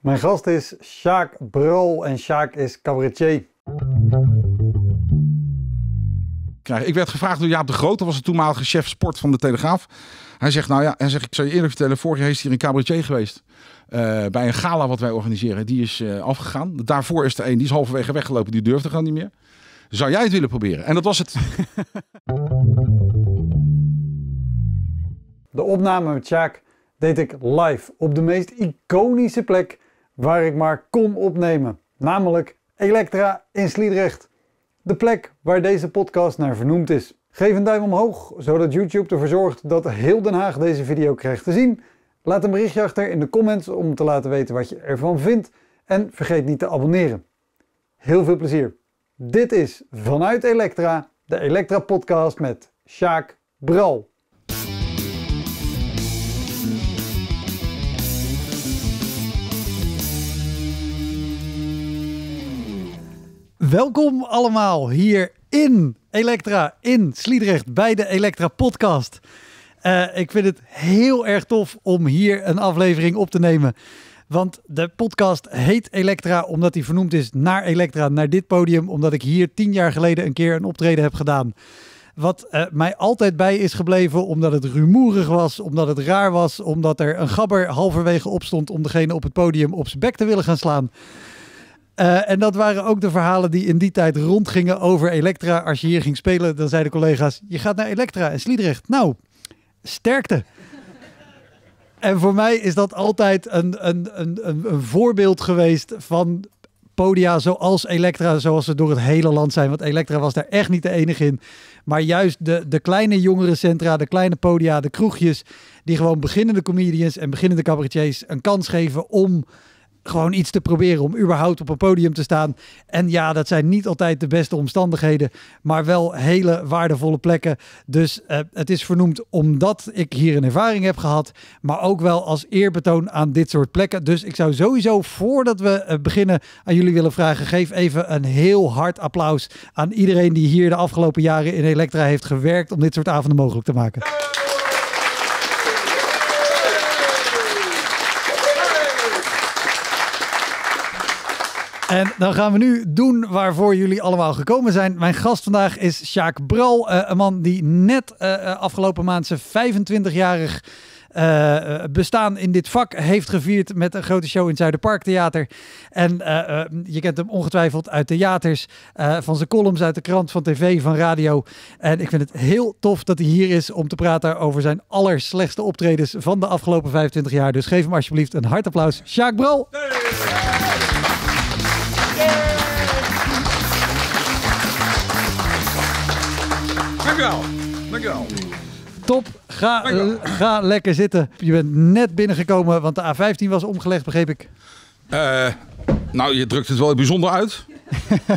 Mijn gast is Sjaak Brol en Sjaak is cabaretier. Ik werd gevraagd door Jaap de Groot, dat was de toenmalige chef sport van de Telegraaf. Hij zegt, nou ja, hij zegt, ik zou je eerlijk vertellen, vorig jaar is hier een cabaretier geweest. Eh, bij een gala wat wij organiseren, die is eh, afgegaan. Daarvoor is er een die is halverwege weggelopen, die durfde gewoon niet meer. Zou jij het willen proberen? En dat was het. De opname met Sjaak deed ik live op de meest iconische plek waar ik maar kon opnemen, namelijk Elektra in Sliedrecht. De plek waar deze podcast naar vernoemd is. Geef een duim omhoog, zodat YouTube ervoor zorgt dat heel Den Haag deze video krijgt te zien. Laat een berichtje achter in de comments om te laten weten wat je ervan vindt. En vergeet niet te abonneren. Heel veel plezier. Dit is Vanuit Elektra, de Elektra podcast met Sjaak Bral. Welkom allemaal hier in Elektra, in Sliedrecht, bij de Elektra Podcast. Eh, ik vind het heel erg tof om hier een aflevering op te nemen. Want de podcast heet Elektra omdat hij vernoemd is naar Elektra, naar dit podium. Omdat ik hier tien jaar geleden een keer een optreden heb gedaan. Wat eh, mij altijd bij is gebleven omdat het rumoerig was, omdat het raar was, omdat er een gabber halverwege opstond om degene op het podium op zijn bek te willen gaan slaan. Eh, en dat waren ook de verhalen die in die tijd rondgingen over Elektra. Als je hier ging spelen, dan zeiden collega's: Je gaat naar Elektra en Sliedrecht. Nou, sterkte. en voor mij is dat altijd een, een, een, een voorbeeld geweest van podia zoals Elektra, zoals ze door het hele land zijn. Want Elektra was daar echt niet de enige in. Maar juist de, de kleine jongerencentra, de kleine podia, de kroegjes, die gewoon beginnende comedians en beginnende cabaretiers een kans geven om gewoon iets te proberen om überhaupt op een podium te staan. En ja, dat zijn niet altijd de beste omstandigheden, maar wel hele waardevolle plekken. Dus eh, het is vernoemd omdat ik hier een ervaring heb gehad, maar ook wel als eerbetoon aan dit soort plekken. Dus ik zou sowieso, voordat we eh, beginnen, aan jullie willen vragen: geef even een heel hard applaus aan iedereen die hier de afgelopen jaren in Elektra heeft gewerkt om dit soort avonden mogelijk te maken. En dan gaan we nu doen waarvoor jullie allemaal gekomen zijn. Mijn gast vandaag is Sjaak Bral, eh, een man die net eh, eh, afgelopen maand zijn 25-jarig bestaan in dit vak heeft gevierd met een grote show in het Zuiderparktheater. En je kent hem ongetwijfeld uit theaters, van zijn columns uit de krant, van tv, van radio. En ik vind het heel tof dat hij hier is om te praten over zijn allerslechtste optredens van de afgelopen 25 jaar. Dus geef hem alsjeblieft een hard applaus. Sjaak Bral! Dankjewel. Dankjewel. Top. Ga, eh, ga lekker zitten. Je bent net binnengekomen, want de A15 was omgelegd, begreep ik. Uh, nou, je drukt het wel bijzonder uit.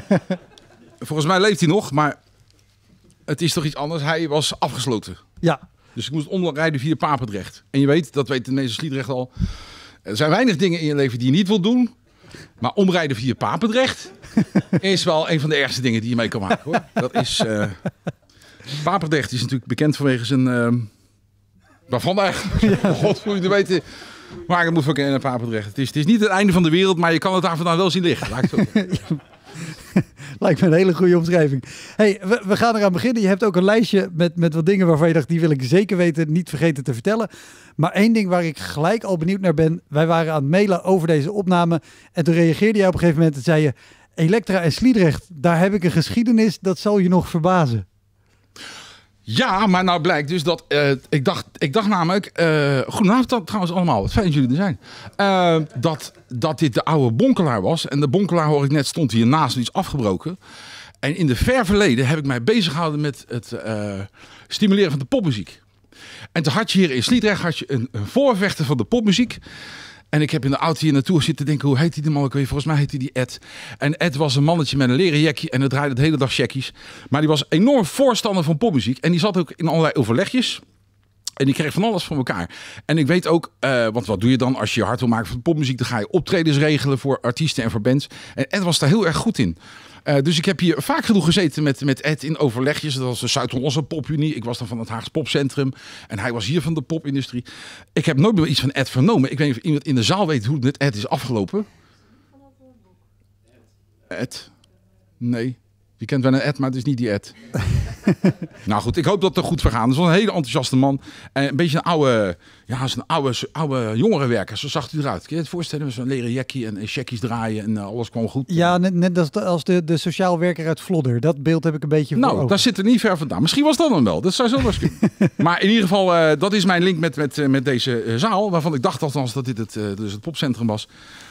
Volgens mij leeft hij nog, maar het is toch iets anders. Hij was afgesloten. Ja. Dus ik moest omrijden via Papendrecht. En je weet, dat weten de meeste Sliedrecht al. Er zijn weinig dingen in je leven die je niet wilt doen. Maar omrijden via Papendrecht is wel een van de ergste dingen die je mee kan maken. Hoor. Dat is, uh, Papendrecht is natuurlijk bekend vanwege zijn... Uh, waarvan eigenlijk? God, moet je weten... Maar ik moet kennen naar Papendrecht. Het is, het is niet het einde van de wereld, maar je kan het daar vandaan wel zien liggen. Laat het zo Lijkt me een hele goede omschrijving. hey, we, gaan eraan beginnen. Je hebt ook een lijstje met, met wat dingen waarvan je dacht, die wil ik zeker weten, niet vergeten te vertellen. Maar één ding waar ik gelijk al benieuwd naar ben. Wij waren aan het mailen over deze opname. En toen reageerde jij op een gegeven moment en zei je, Elektra en Sliedrecht, daar heb ik een geschiedenis, dat zal je nog verbazen. Ja, maar nou blijkt dus dat. Eh, ik, dacht, ik dacht namelijk. Uh, goedenavond trouwens allemaal. Wat fijn dat jullie er zijn. Eh, dat, dat dit de oude bonkelaar was. En de bonkelaar hoor ik net stond hier naast iets afgebroken. En in de ver verleden heb ik mij bezig gehouden met het stimuleren van de popmuziek. En toen had je hier in Sliedrecht had je een, een voorvechter van de popmuziek. En ik heb in de auto hier naartoe zitten denken, hoe heet die de man ook weer? Volgens mij heet hij die Ed. En Ed was een mannetje met een leren jackie en het draaide de hele dag jackies Maar die was enorm voorstander van popmuziek. En die zat ook in allerlei overlegjes. En die kreeg van alles van elkaar. En ik weet ook, uh, want wat doe je dan als je je hard wil maken van popmuziek? Dan ga je optredens regelen voor artiesten en voor bands. En Ed was daar heel erg goed in. Eh, dus ik heb hier vaak genoeg gezeten met, met Ed in overlegjes. Dat was de Zuid-Hollandse popunie. Ik was dan van het Haags Popcentrum. En hij was hier van de popindustrie. Ik heb nooit meer iets van Ed vernomen. Ik weet niet of iemand in de zaal weet hoe het met Ed is afgelopen. Ed? Nee. Je kent wel een Ed, maar het is niet die Ed. nou goed, ik hoop dat het er goed vergaan. Het is wel een hele enthousiaste man. en een beetje een oude ja, als een oude, oude jongerenwerker. Zo zag hij eruit. Kun je het voorstellen? Zo'n leren jackie en checkies draaien en eh, alles kwam goed. Ja, net, net als, de, als de, de sociaal werker uit Vlodder. Dat beeld heb ik een beetje Nou, daar zit er niet ver vandaan. Misschien was dat dan wel. Dat zou zo kunnen. maar in ieder geval, eh, dat is mijn link met, met, eh, met deze zaal. Waarvan ik dacht althans dat dit het, dus het popcentrum was.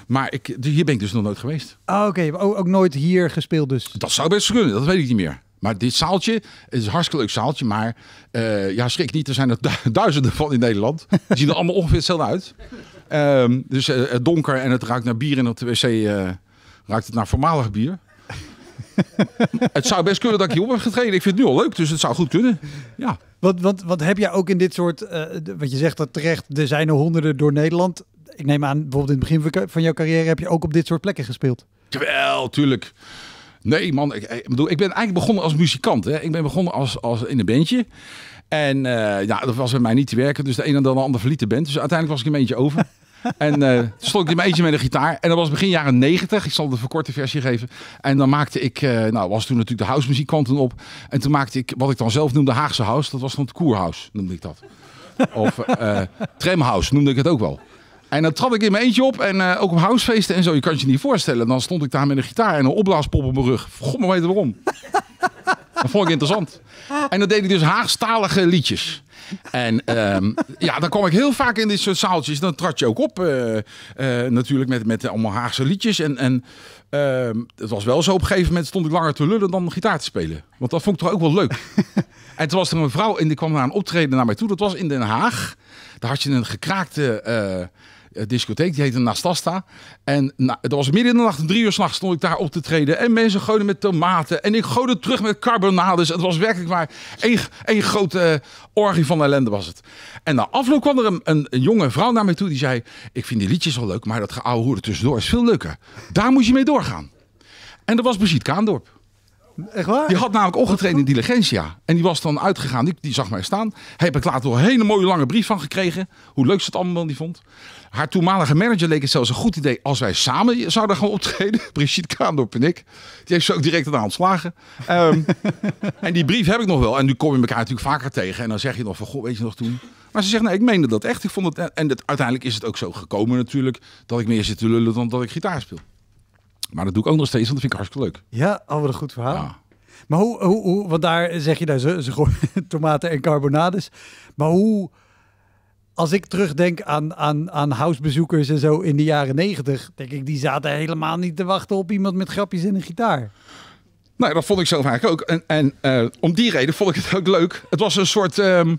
Maar ik, hier ben ik dus nog nooit geweest. Ah, oké. Ook, ook nooit hier gespeeld dus? Dat zou best kunnen. Dat weet ik niet meer. Maar dit zaaltje is een hartstikke leuk zaaltje. Maar eh, ja, schrik niet, er zijn er duizenden van in Nederland. Die zien er allemaal ongeveer hetzelfde uit. Ehm, dus eh, het donker en het ruikt naar bier. En het wc uh, ruikt het naar voormalig bier. het zou best kunnen dat ik hier op heb getreden. Ik vind het nu al leuk, dus het zou goed kunnen. Ja. Wat, wat, wat heb jij ook in dit soort... wat je zegt dat terecht, er zijn er honderden door Nederland. Ik neem aan, bijvoorbeeld in het begin van jouw carrière... heb je ook op dit soort plekken gespeeld. Wel, tuurlijk. Nee, man. Ik, bedoel, ik ben eigenlijk begonnen als muzikant. Hè. Ik ben begonnen als, als in een bandje. En eh, ja, dat was bij mij niet te werken. Dus de een en de ander verliet de band. Dus uiteindelijk was ik een eentje over. En eh, stond ik in mijn eentje met een gitaar. En dat was begin jaren 90. Ik zal de verkorte versie geven. En dan maakte ik, eh, nou was toen natuurlijk de housemuziek toen op. En toen maakte ik wat ik dan zelf noemde Haagse house. Dat was dan het Koerhouse, noemde ik dat. Of uh, Tramhouse noemde ik het ook wel. En dan trad ik in mijn eentje op. En eh, ook op housefeesten en zo. Je kan je niet voorstellen. Dan stond ik daar met een gitaar en een opblaaspop op mijn rug. God maar weten waarom. dat vond ik interessant. En dan deed ik dus Haagstalige liedjes. En ehm, ja, dan kwam ik heel vaak in dit soort zaaltjes. Dan trad je ook op, eh, eh, natuurlijk, met, met allemaal Haagse liedjes. En, en uh, het was wel zo, op een gegeven moment stond ik langer te lullen dan gitaar te spelen. Want dat vond ik toch ook wel leuk. en toen was er een vrouw en die kwam naar een optreden naar mij toe. Dat was in Den Haag. Daar had je een gekraakte eh, discotheek. Die heette Nastasta. En nou, het was midden in de nacht, drie uur s'nachts stond ik daar op te treden. En mensen gooiden met tomaten. En ik gooide terug met carbonades. Het was werkelijk maar één, één grote eh, orgie van ellende was het. En na afloop kwam er een, een, jonge vrouw naar mij toe die zei... Ik vind die liedjes wel leuk, maar dat geouwe hoeren tussendoor is veel leuker. Daar moet je mee doorgaan. En dat was Brigitte Kaandorp. Echt waar? Die had namelijk opgetreden in Diligentia. En die was dan uitgegaan. Die, die zag mij staan. Heb ik later een hele mooie lange brief van gekregen. Hoe leuk ze het allemaal die vond. Haar toenmalige manager leek het zelfs een goed idee als wij samen zouden gaan optreden. Brigitte Kaandorp en ik. Die heeft ze ook direct aan ontslagen. Um, ehm, en die brief heb ik nog wel. En nu kom je elkaar natuurlijk vaker tegen. En dan zeg je nog van, goh, weet je nog toen... Maar ze zegt, nee, ik meende dat echt. Ik vond het, en uiteindelijk is het ook zo gekomen natuurlijk... dat ik meer zit te lullen dan dat ik gitaar speel. Maar dat doe ik ook nog steeds, want dat vind ik hartstikke leuk. Ja, oh, altijd een goed verhaal. Maar hoe, hoe, hoe, want daar zeg je daar nou, ze, ze tomaten en carbonades. Maar hoe, als ik terugdenk aan, aan, aan housebezoekers en zo in de jaren negentig, denk ik, die zaten helemaal niet te wachten op iemand met grapjes in een gitaar. Nou, dat vond ik zelf eigenlijk ook. En, en eh, om die reden vond ik het ook leuk. Het was een soort. Ehm,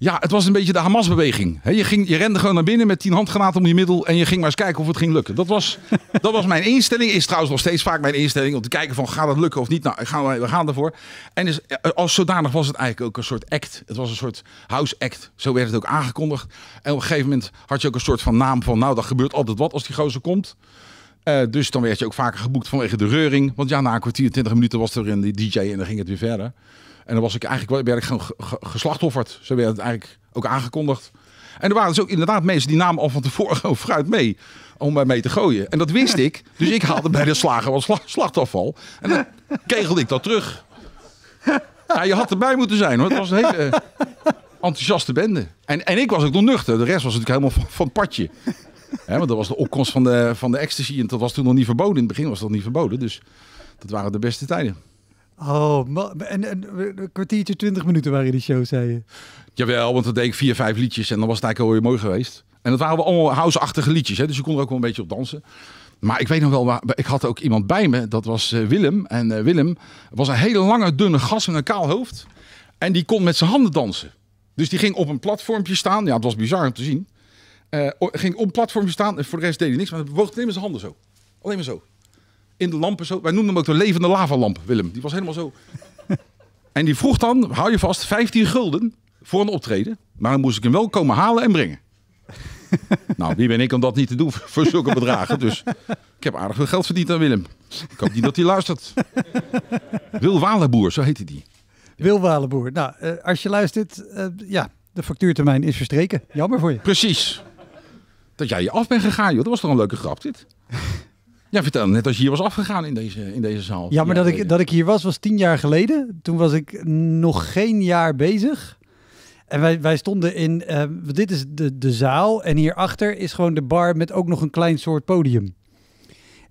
ja, het was een beetje de Hamas-beweging. Je, ging, je rende gewoon naar binnen met tien handgranaten om je middel. En je ging maar eens kijken of het ging lukken. Dat was, dat was mijn instelling. Is trouwens nog steeds vaak mijn instelling. Om te kijken van gaat het lukken of niet. Nou, gaan, we gaan ervoor. En dus, eh, als zodanig was het eigenlijk ook een soort act. Het was een soort house act. Zo werd het ook aangekondigd. En op een gegeven moment had je ook een soort van naam van... Nou, dat gebeurt altijd wat als die gozer komt. Eh, dus dan werd je ook vaker geboekt vanwege de reuring. Want ja, na een kwartier, twintig minuten was er in de DJ en dan ging het weer verder. En dan was ik eigenlijk, werd ik gewoon geslachtofferd. Zo werd het eigenlijk ook aangekondigd. En er waren dus ook inderdaad mensen die namen al van tevoren gewoon fruit mee. Om mij mee te gooien. En dat wist ik. Dus ik haalde bij de slager wat slachtoffer. En dan kegelde ik dat terug. Ja, je had erbij moeten zijn hoor. Het was een hele eh, enthousiaste bende. En, en ik was ook nog nuchter. De rest was natuurlijk helemaal van, van padje. want dat was de opkomst van de, van de ecstasy. En dat was toen nog niet verboden. In het begin was dat niet verboden. Dus dat waren de beste tijden. Oh, En, een kwartiertje, twintig minuten waren die show, zei je? Jawel, want dan deed ik vier, vijf liedjes en dan was het eigenlijk heel mooi geweest. En dat waren we allemaal house liedjes, hè, dus je kon er ook wel een beetje op dansen. Maar ik weet nog wel, waar, ik had ook iemand bij me, dat was eh, Willem. En eh, Willem was een hele lange, dunne gast met een kaal hoofd. En die kon met zijn handen dansen. Dus die ging op een platformje staan. Ja, het was bizar om te zien. Eh, ging op een platformpje staan en voor de rest deed hij niks. Maar hij bewoog alleen met zijn handen zo. Alleen maar zo in de lampen zo. Wij noemden hem ook de levende lavalamp, Willem. Die was helemaal zo. en die vroeg dan, hou je vast, 15 gulden voor een optreden. Maar dan moest ik hem wel komen halen en brengen. nou, wie ben ik om dat niet te doen voor zulke bedragen? Dus ik heb aardig veel geld verdiend aan Willem. Ik hoop niet dat hij luistert. Wil Walenboer, zo heette die. Wil Walenboer. Nou, eh, als je luistert, eh, ja, de factuurtermijn is verstreken. Jammer voor je. Precies. Dat jij je af bent gegaan, joh. Dat was toch een leuke grap, dit? Ja, vertel. Net als je hier was afgegaan in deze, in deze zaal. Ja, maar dat ik, eh, dat ik hier was, was tien jaar geleden. Toen was ik nog geen jaar bezig. En wij, wij stonden in... Eh, dit is de, de zaal. En hierachter is gewoon de bar met ook nog een klein soort podium.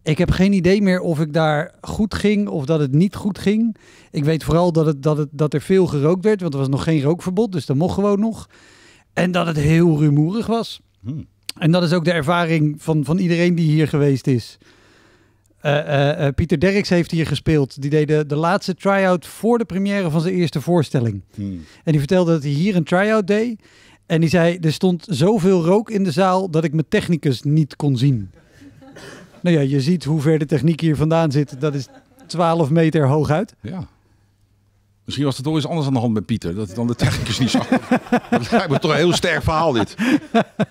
Ik heb geen idee meer of ik daar goed ging of dat het niet goed ging. Ik weet vooral dat, het, dat, het, dat er veel gerookt werd, want er was nog geen rookverbod, dus dat mocht gewoon nog. En dat het heel rumoerig was. Hmm. En dat is ook de ervaring van, van iedereen die hier geweest is. Eh, eh, eh, Pieter Derks heeft hier gespeeld. Die deed de, de laatste try-out voor de première van zijn eerste voorstelling. Hmm. En die vertelde dat hij hier een try-out deed. En die zei, er stond zoveel rook in de zaal dat ik mijn technicus niet kon zien. nou ja, je ziet hoe ver de techniek hier vandaan zit. Dat is 12 meter hooguit. Ja. Misschien was het toch eens anders aan de hand met Pieter. Dat dan de technicus niet zag. dat lijkt me toch een heel sterk verhaal dit.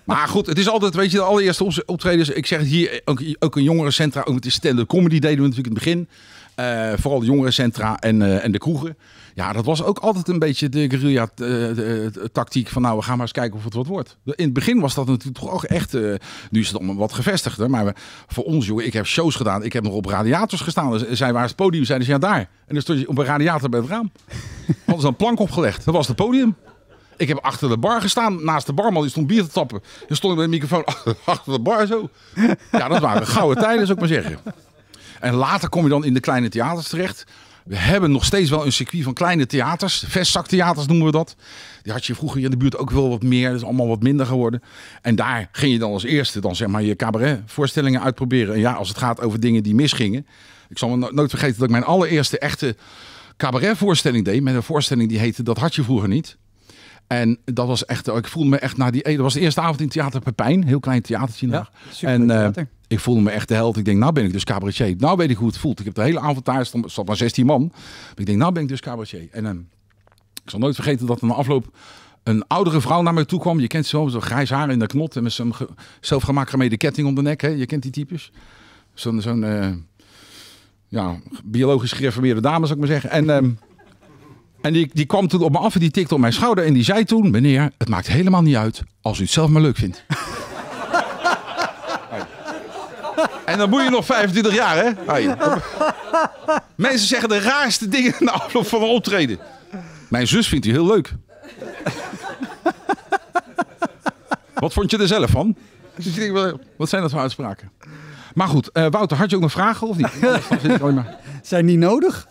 Maar goed, het is altijd, weet je, de allereerste optredens. Ik zeg het hier, ook, ook een jongerencentra. Ook met de stand comedy deden we natuurlijk in het begin. Eh, vooral de jongerencentra en, eh, en de kroegen. Ja, dat was ook altijd een beetje de guerrilla-tactiek eh, van nou, we gaan maar eens kijken of het wat wordt. In het begin was dat natuurlijk toch ook echt, eh, nu is het om wat gevestigder, maar voor ons, jongen, ik heb shows gedaan, ik heb nog op radiators gestaan. Dus zij waren het podium, zeiden ze ja daar. En dan stond je op een radiator bij het raam. Hadden ze een plank opgelegd, dat was het podium. Ik heb achter de bar gestaan, naast de barman, die stond bier te tappen. Dan stond ik met een microfoon achter de bar zo. Ja, dat waren gouden tijden, zou ik maar zeggen. En later kom je dan in de kleine theaters terecht. We hebben nog steeds wel een circuit van kleine theaters. Vestzaktheaters noemen we dat. Die had je vroeger in de buurt ook wel wat meer. Dat is allemaal wat minder geworden. En daar ging je dan als eerste dan zeg maar je cabaretvoorstellingen uitproberen. En ja, als het gaat over dingen die misgingen. Ik zal me nooit vergeten dat ik mijn allereerste echte cabaretvoorstelling deed. Met een voorstelling die heette Dat had je vroeger niet. En dat was echt, ik voelde me echt na die. Dat was de eerste avond in Theater Pepijn, heel klein theatertje. Ja, en, eh, ik voelde me echt de held. Ik denk, nou ben ik dus cabaretier. Nou weet ik hoe het voelt. Ik heb de hele avond thuis, er maar 16 man. ik denk, nou ben ik dus cabaretier. En ehm, ik zal nooit vergeten dat er na afloop een oudere vrouw naar mij toe kwam. Je kent ze zo grijs haar in de knot en met zo'n zelfgemaakt gemede ketting om de nek. Hè? Je kent die types. Zo'n zo'n eh, ja, biologisch gereformeerde dame, zou ik maar zeggen. En, ehm, en die, die kwam toen op me af en die tikte op mijn schouder en die zei toen... Meneer, het maakt helemaal niet uit als u het zelf maar leuk vindt. en dan moet je nog 25 jaar, hè? Ah, Mensen zeggen de raarste dingen na afloop van een optreden. Mijn zus vindt die heel leuk. Wat vond je er zelf van? Dus wat zijn dat voor uitspraken? Maar goed, eh, Wouter, had je ook nog vragen of niet? Zijn die nodig?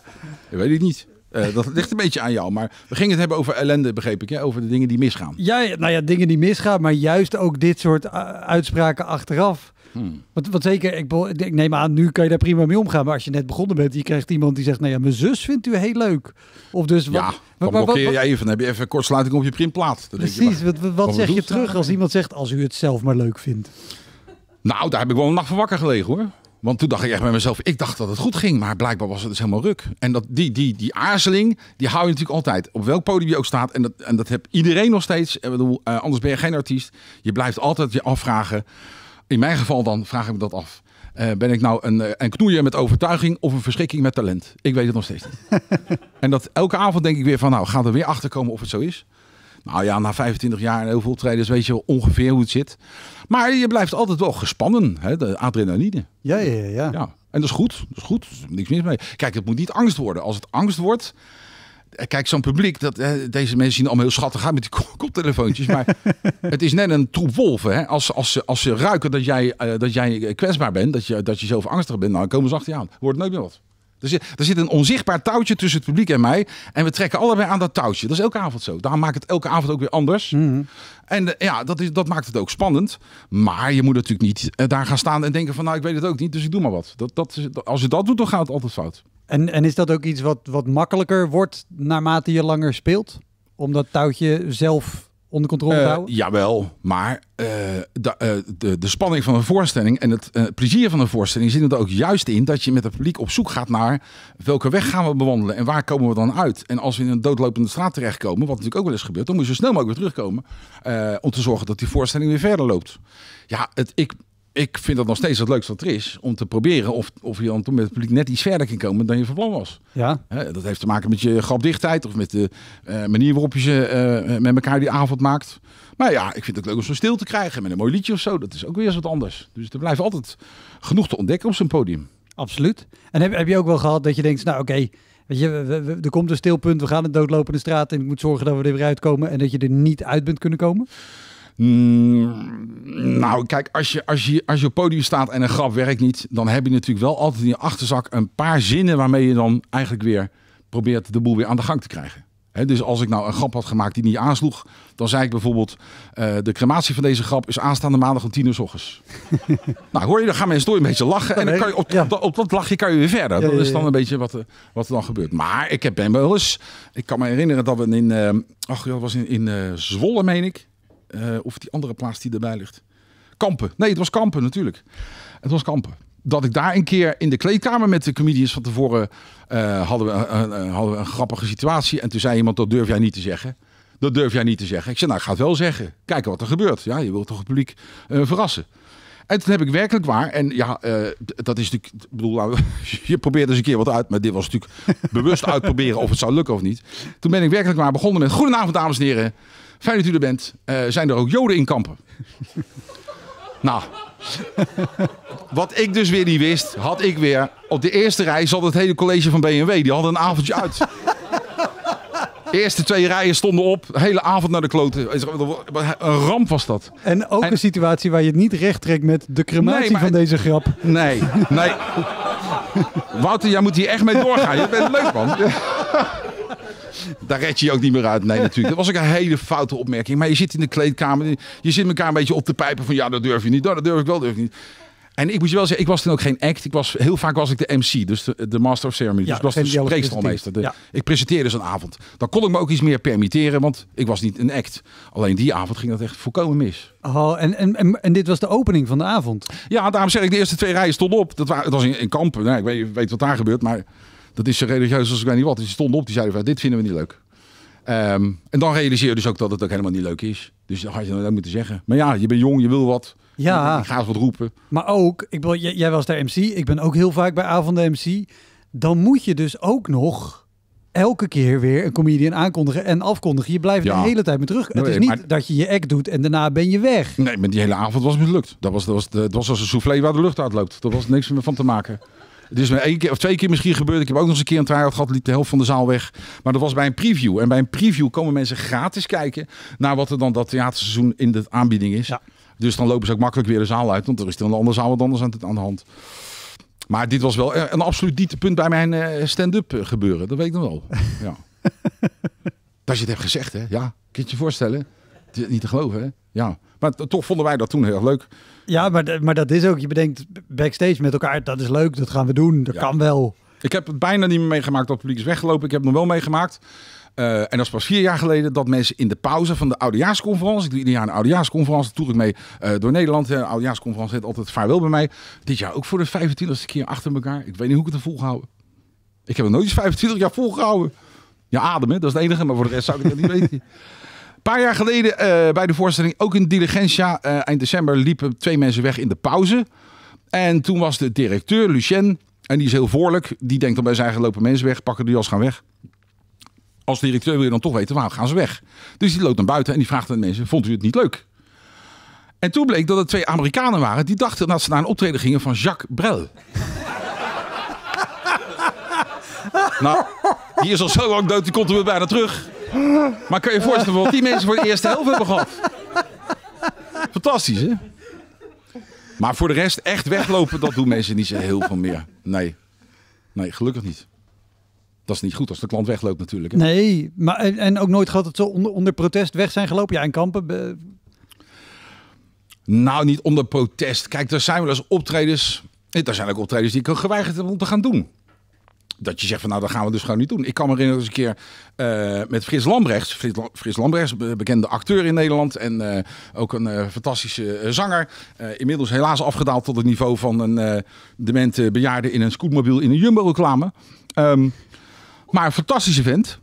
Ik weet het niet. Eh, dat ligt een beetje aan jou. Maar we gingen het hebben over ellende, begreep ik. Hè? Over de dingen die misgaan. Ja, nou ja, dingen die misgaan. Maar juist ook dit soort eh, uitspraken achteraf. Hmm. Want, wat zeker, ik, ik, neem aan, nu kan je daar prima mee omgaan. Maar als je net begonnen bent, je krijgt iemand die zegt... nou ja, mijn zus vindt u heel leuk. Of dus... Wat, ja, dan blokkeer jij even. heb je even kortsluiting op je printplaat. Dan precies, je, nou, wat, wat zeg je terug als iemand zegt... als u het zelf maar leuk vindt? Nou, daar heb ik wel een nacht van wakker gelegen hoor. Want toen dacht ik echt bij mezelf, ik dacht dat het goed ging, maar blijkbaar was het dus helemaal ruk. En dat, die, die, die aarzeling, die hou je natuurlijk altijd. Op welk podium je ook staat, en dat, en dat heb iedereen nog steeds. Ik bedoel, eh, anders ben je geen artiest. Je blijft altijd je afvragen, in mijn geval dan vraag ik me dat af. Eh, ben ik nou een, eh, een knoeier met overtuiging of een verschrikking met talent? Ik weet het nog steeds niet. en dat elke avond denk ik weer van, nou, gaat er weer achter komen of het zo is. Nou ja, na 25 jaar en heel veel trades weet je wel ongeveer hoe het zit. Maar je blijft altijd wel gespannen, hè? de adrenaline. Ja, ja, ja, ja. En dat is goed, dat is goed, niks mis mee. Kijk, het moet niet angst worden. Als het angst wordt, Kijk, zo'n publiek, dat, deze mensen zien allemaal heel schattig uit met die koptelefoontjes. Maar het is net een troep wolven. Hè? Als, als, ze, als ze ruiken dat jij, eh, dat jij eh, kwetsbaar bent, dat je, dat je zelf angstig bent, dan nou, komen ze achter je aan. Wordt nooit meer wat. Er zit, er zit een onzichtbaar touwtje tussen het publiek en mij. En we trekken allebei aan dat touwtje. Dat is elke avond zo. Daarom maakt het elke avond ook weer anders. Mhm. En eh, ja, dat, is, dat maakt het ook spannend. Maar je moet natuurlijk niet daar gaan staan en denken van... nou, ik weet het ook niet, dus ik doe maar wat. Dat, dat, als je dat doet, dan gaat het altijd fout. En, en is dat ook iets wat, wat makkelijker wordt naarmate je langer speelt? Om dat touwtje zelf onder controle te eh, houden? Uh, jawel, maar eh, eh, de, de, spanning van een voorstelling en het plezier van een voorstelling zit er ook juist in dat je met het publiek op zoek gaat naar welke weg gaan we bewandelen en waar komen we dan uit. En als we in een doodlopende straat terechtkomen, wat natuurlijk ook wel eens gebeurt, dan moet je zo snel mogelijk weer terugkomen om te zorgen dat die voorstelling weer verder loopt. Ja, het, ik, ik vind dat nog steeds het leukste wat er is. Om te proberen of, of je dan met het publiek net iets verder kan komen dan je van plan was. Ja. dat heeft te maken met je grapdichtheid of met de eh, manier waarop je ze eh, eh, met elkaar die avond maakt. Maar ja, ik vind het leuk om zo'n stil te krijgen met een mooi liedje of zo. Dat is ook weer eens wat anders. Dus er blijft altijd genoeg te ontdekken op zo'n podium. Absoluut. En heb, heb je ook wel gehad dat je denkt, nou oké, weet je, er komt een stilpunt, we gaan een doodlopende straat en ik moet zorgen dat we er weer uitkomen en dat je er niet uit bent kunnen komen? Mm, nou, kijk, als je, als, je, als je op podium staat en een grap werkt niet, dan heb je natuurlijk wel altijd in je achterzak een paar zinnen waarmee je dan eigenlijk weer probeert de boel weer aan de gang te krijgen. dus als ik nou een grap had gemaakt die niet aansloeg, dan zei ik bijvoorbeeld: eh, De crematie van deze grap is aanstaande maandag om tien uur s ochtends. nou, hoor je, dan gaan mensen door een beetje lachen. en dan kan je op, op, dat lachje kan je weer verder. dat is dan een beetje wat, eh, wat er dan gebeurt. Maar ik heb ben wel eens, ik kan me herinneren dat we in, uh, ach, dat was in, in Zwolle, meen ik. Eh, of die andere plaats die erbij ligt. Kampen. Nee, het was Kampen natuurlijk. Het was Kampen. Dat ik daar een keer in de kleedkamer met de comedians van tevoren eh, hadden, we, eh, hadden we een grappige situatie. En toen zei iemand, dat durf jij niet te zeggen. Dat durf jij niet te zeggen. Ik zei, nou, ik ga het wel zeggen. Kijken wat er gebeurt. Ja, je wilt toch het publiek verrassen. En toen heb ik werkelijk waar, en ja, dat is natuurlijk, ik bedoel, nou, je probeert eens een keer wat uit, maar dit was natuurlijk bewust uitproberen of het zou lukken of niet. Toen ben ik werkelijk waar begonnen met, goedenavond dames en heren, Fijn dat u er bent. Eh, zijn er ook Joden in kampen? nou, wat ik dus weer niet wist, had ik weer. Op de eerste rij zat het hele college van BMW. Die hadden een avondje uit. De eerste twee rijen stonden op, de hele avond naar de kloten. Een ramp was dat. En ook een situatie waar je het niet recht trekt met de crematie van deze grap. Nee, nee. Wouter, jij moet hier echt mee doorgaan. Je bent leuk, man daar red je je ook niet meer uit. Nee, natuurlijk. Dat was ook een hele foute opmerking. Maar je zit in de kleedkamer. Je zit elkaar een beetje op te pijpen van ja, dat durf je niet. Nou, dat durf ik wel, durf ik niet. En ik moet je wel zeggen, ik was toen ook geen act. Ik was, heel vaak was ik de MC, dus de, Master of Ceremony. dus ik was de spreekstalmeester. Ik presenteerde zo'n avond. Dan kon ik me ook iets meer permitteren, want ik was niet een act. Alleen die avond ging dat echt volkomen mis. Oh, en, en, en, dit was de opening van de avond? Ja, daarom zeg ik, de eerste twee rijen stonden op. Dat, het was in, in Kampen. Nou, ik weet, weet wat daar gebeurt, maar... Dat is zo religieus als ik weet niet wat. Dus die stonden op, die zeiden van dit vinden we niet leuk. Ehm, en dan realiseer je dus ook dat het ook helemaal niet leuk is. Dus dan had je dat moeten zeggen. Maar ja, je bent jong, je wil wat. Ja. Ik ga eens wat roepen. Maar ook, ik bedoel, jij was daar MC. Ik ben ook heel vaak bij avonden MC. Dan moet je dus ook nog elke keer weer een comedian aankondigen en afkondigen. Je blijft de hele tijd met terug. het is niet dat je je act doet en daarna ben je weg. Nee, maar die hele avond was mislukt. Dat was, dat was, de, dat was als een soufflé waar de lucht uit loopt. Dat was niks meer van te maken. Het is me één keer of twee keer misschien gebeurd. Ik heb ook nog eens een keer een try gehad, liep de helft van de zaal weg. Maar dat was bij een preview. En bij een preview komen mensen gratis kijken naar wat er dan dat theaterseizoen in de aanbieding is. Ja. Dus dan lopen ze ook makkelijk weer de zaal uit, want er is dan een andere zaal wat anders aan, de hand. Maar dit was wel eh, een absoluut dieptepunt bij mijn eh, stand-up eh, gebeuren. Dat weet ik nog wel. Ja. dat je het hebt gezegd, hè? Ja, kun je je voorstellen? Het is niet te geloven, hè? Ja. Maar toch vonden wij dat toen heel erg leuk. Ja, maar, maar dat is ook, je bedenkt backstage met elkaar, dat is leuk, dat gaan we doen, dat kan wel. Ik heb het bijna niet meer meegemaakt dat het publiek is weggelopen. Ik heb het nog wel meegemaakt. Eh, en dat is pas vier jaar geleden dat mensen in de pauze van de oudejaarsconferentie. Ik doe ieder jaar een oudejaarsconferentie. Toen ik mee eh, door Nederland. De oudejaarsconferentie heet altijd vaarwel bij mij. Dit jaar ook voor de 25e keer achter elkaar. Ik weet niet hoe ik het heb volgehouden. Ik heb het nooit eens 25 jaar volgehouden. Ja, adem hè, dat is het enige. Maar voor de rest zou ik het niet weten paar jaar geleden eh, bij de voorstelling, ook in Diligentia, uh, eind december, liepen twee mensen weg in de pauze. En toen was de directeur, Lucien, en die is heel voorlijk. Die denkt dan bij zijn eigen lopen mensen weg, pakken de jas, gaan weg. Als directeur wil je dan toch weten, waarom gaan ze weg? Dus die loopt naar buiten en die vraagt aan de mensen, vond u het niet leuk? En toen bleek dat het twee Amerikanen waren die dachten dat ze naar een optreden gingen van Jacques Brel. nou, die is al zo lang dood, die komt er weer bijna terug. Maar kan je je voorstellen wat die mensen voor de eerste helft hebben gehad? Fantastisch, hè? Maar voor de rest, echt weglopen, dat doen mensen niet zo heel veel meer. Nee. Nee, gelukkig niet. Dat is niet goed als de klant wegloopt natuurlijk. Hè? Nee, maar en, ook nooit gehad dat ze onder, onder protest weg zijn gelopen. Ja, in Kampen... Nou, niet onder protest. Kijk, er zijn wel eens optredens... Eh, er zijn ook optredens die ik geweigerd heb om te gaan doen dat je zegt van nou, dat gaan we dus gewoon niet doen. Ik kan me herinneren eens een keer eh, met Frits Lambrechts. Frits, Frits Lambrechts, bekende acteur in Nederland en eh, ook een eh, fantastische zanger. inmiddels helaas afgedaald tot het niveau van een demente bejaarde in een scootmobiel in een Jumbo-reclame. Ehm, maar een fantastische vent.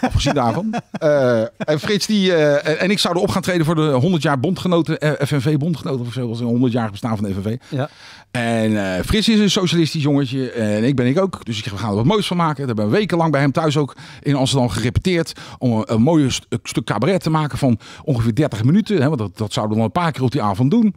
Afgezien daarvan. Eh, en Frits die, eh, en ik zouden op gaan treden voor de 100 jaar bondgenoten, eh, FNV bondgenoten of zo, was een 100 jaar bestaan van de FNV. Ja. En Frits is een socialistisch jongetje en ik ben ik ook. Dus we gaan er wat moois van maken. Daar ben ik wekenlang bij hem thuis ook in Amsterdam gerepeteerd om een, mooi stuk cabaret te maken van ongeveer 30 minuten. Hè, want dat, dat zouden we dan een paar keer op die avond doen.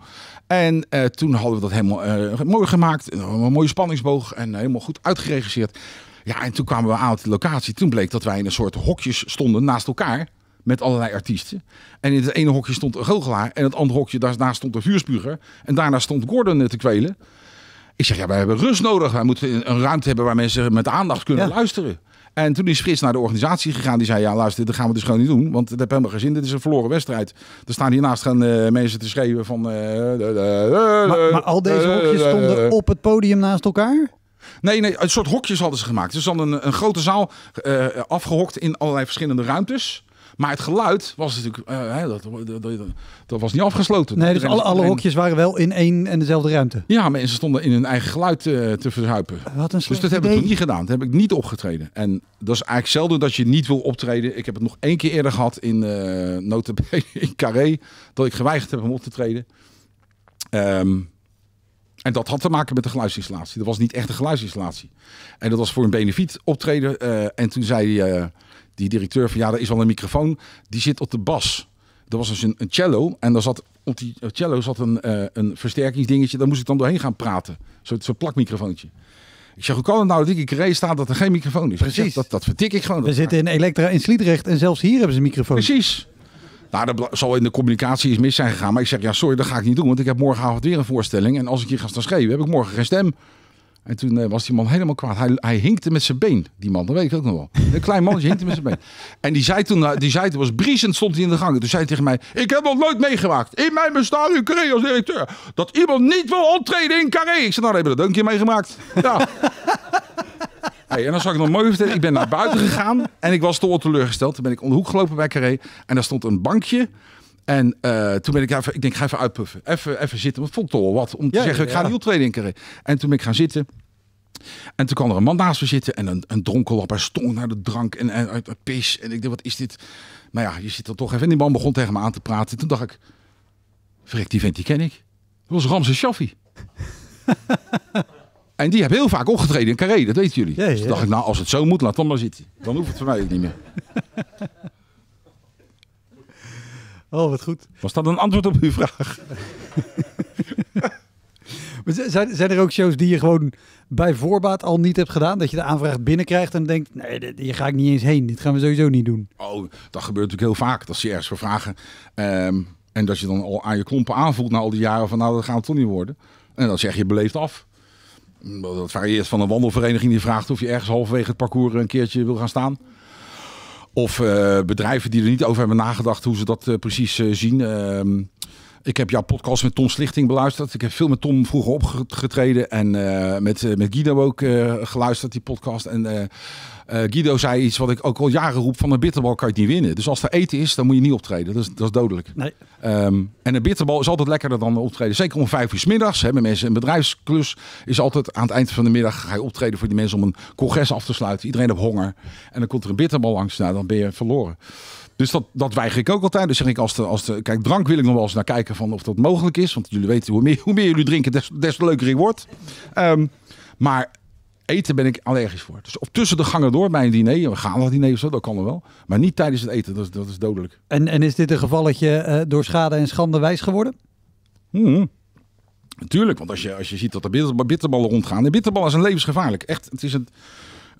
En toen hadden we dat helemaal mooi gemaakt. Een, een mooie spanningsboog en helemaal goed uitgeregisseerd. Ja, en toen kwamen we aan op de locatie. Toen bleek dat wij in een soort hokjes stonden naast elkaar met allerlei artiesten. En in het ene hokje stond een goochelaar en het andere hokje daarnaast stond een vuurspuger. En daarna stond Gordon te kwelen. Ik zeg, ja, wij hebben rust nodig. Wij moeten een ruimte hebben waar mensen met aandacht kunnen luisteren. En toen is Frits naar de organisatie gegaan. Die zei, ja luister, dat gaan we dus gewoon niet doen. Want dat heb helemaal gezien. Dit is een verloren wedstrijd. Er staan hiernaast gaan eh, mensen te schreeuwen van... Eh, maar, al deze hokjes stonden op het podium naast elkaar? Nee, nee, een soort hokjes hadden ze gemaakt. Dus dan een, een grote zaal eh, afgehokt in allerlei verschillende ruimtes. Maar het geluid was natuurlijk, eh, dat, dat, was niet afgesloten. Nee, dus alle, hokjes waren wel in één en dezelfde ruimte. Ja, ze stonden in hun eigen geluid eh, te verzuipen. Wat een dus dat heb ik niet gedaan. Dat heb ik niet opgetreden. En dat is eigenlijk zelden dat je niet wil optreden. Ik heb het nog één keer eerder gehad in uh, Notabene in Carré. Dat ik geweigerd heb om op te treden. Um, en dat had te maken met de geluidsinstallatie. Dat was niet echt een geluidsinstallatie. En dat was voor een benefiet optreden. Eh, en toen zei eh, die directeur van ja, er is al een microfoon. Die zit op de bas. Er was dus een, een cello. En daar zat, op die eh, cello zat een, een versterkingsdingetje. Daar moest ik dan doorheen gaan praten. Zo'n zo plakmicrofoontje. Ik zeg, hoe kan het nou dat ik in race staat dat er geen microfoon is? Precies. dat, dat vertik ik gewoon. We zitten in Elektra in Sliedrecht en zelfs hier hebben ze een microfoon. Precies. Nou, dat zal in de communicatie iets mis zijn gegaan. Maar ik zeg, ja, sorry, dat ga ik niet doen. Want ik heb morgenavond weer een voorstelling. En als ik hier ga staan schreeuwen, heb ik morgen geen stem. En toen eh, was die man helemaal kwaad. Hij, hij hinkte met zijn been. Die man, dat weet ik ook nog wel. Een klein mannetje hinkte met zijn been. En die zei toen, eh, die zei het was briesend stond hij in de gang. Toen zei hij tegen mij, ik heb nog nooit meegemaakt. In mijn bestaan in Carré als directeur. Dat iemand niet wil optreden in Carré. Ik zei, nou, dan hebben we dat een keer meegemaakt. Ja. en dan zag ik nog mooi vertellen. Ik ben naar buiten gegaan en ik was toch teleurgesteld. Toen ben ik onder de hoek gelopen bij Carré en daar stond een bankje. En eh, toen ben ik even, ik denk, ga even uitpuffen. Even, even zitten. Wat vond toch wat om te zeggen, ik ga heel optreden in Carré. En toen ben ik gaan zitten. En toen kwam er een man naast me zitten en een, een lap Hij stond naar de drank en, uit en pis. En ik dacht, wat is dit? Nou ja, je zit er toch even. En die man begon tegen me aan te praten. Toen dacht ik, verrek, die vent die ken ik. Dat was Ramses Shaffi. En die hebben heel vaak opgetreden in Carré, dat weten jullie. Dus dacht ik, nou, als het zo moet, laat dan maar zitten. Dan hoeft het voor mij niet meer. Oh, wat goed. Was dat een antwoord op uw vraag? zijn, zijn er ook shows die je gewoon bij voorbaat al niet hebt gedaan? Dat je de aanvraag binnenkrijgt en denkt, nee, hier ga ik niet eens heen. Dit gaan we sowieso niet doen. Oh, dat gebeurt natuurlijk heel vaak. Dat ze ergens voor vragen. Ehm, en dat je dan al aan je klompen aanvoelt na al die jaren van, nou, dat gaat het toch niet worden. En dan zeg je beleefd af. Dat vraag je eerst van een wandelvereniging die vraagt of je ergens halverwege het parcours een keertje wil gaan staan. Of eh, bedrijven die er niet over hebben nagedacht hoe ze dat eh, precies eh, zien. Ehm, ik heb jouw podcast met Tom Slichting beluisterd. Ik heb veel met Tom vroeger opgetreden en eh, met, eh, met Guido ook eh, geluisterd, die podcast. En Guido zei iets wat ik ook al jaren roep, van een bitterbal kan je het niet winnen. Dus als er eten is, dan moet je niet optreden. Dat is, dat is dodelijk. Nee. Ehm, en een bitterbal is altijd lekkerder dan optreden. Zeker om vijf uur s middags hebben mensen een bedrijfsklus. Is altijd aan het eind van de middag ga je optreden voor die mensen om een congres af te sluiten. Iedereen heeft honger. En dan komt er een bitterbal langs. Nou, dan ben je verloren. Dus dat, dat weiger ik ook altijd. Dus zeg ik, als de, als de, kijk, drank wil ik nog wel eens naar kijken van of dat mogelijk is. Want jullie weten, hoe meer, hoe meer jullie drinken, des, des te leuker ik word. Ehm, maar eten ben ik allergisch voor. Dus op tussen de gangen door bij een diner, we gaan dat diner of zo, dat kan er wel. Maar niet tijdens het eten, dat is, dat is dodelijk. En, en is dit een gevalletje uh, eh, door schade en schande wijs geworden? Hmm. Natuurlijk, want als je, als je ziet dat er bitterballen rondgaan. en bitterballen zijn levensgevaarlijk. Echt, het is een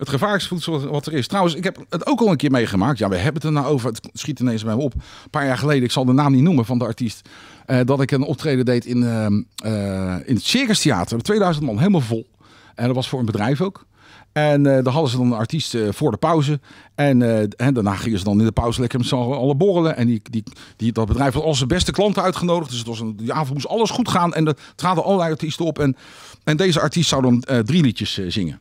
het gevaarlijkste voedsel wat er is. Trouwens, ik heb het ook al een keer meegemaakt. Ja, we hebben het er nou over. Het schiet ineens bij me op. Een paar jaar geleden, ik zal de naam niet noemen van de artiest. Eh, dat ik een optreden deed in, eh, eh, in het Circus Theater. 2000 man, helemaal vol. En dat was voor een bedrijf ook. En uh, daar hadden ze dan een artiest voor de pauze. En, daarna gingen ze dan in de pauze lekker met z'n allen borrelen. En die, die, die, dat bedrijf had al zijn beste klanten uitgenodigd. Dus het was een, die avond moest alles goed gaan. En er traden allerlei artiesten op. En, en deze artiest zou dan drie liedjes zingen.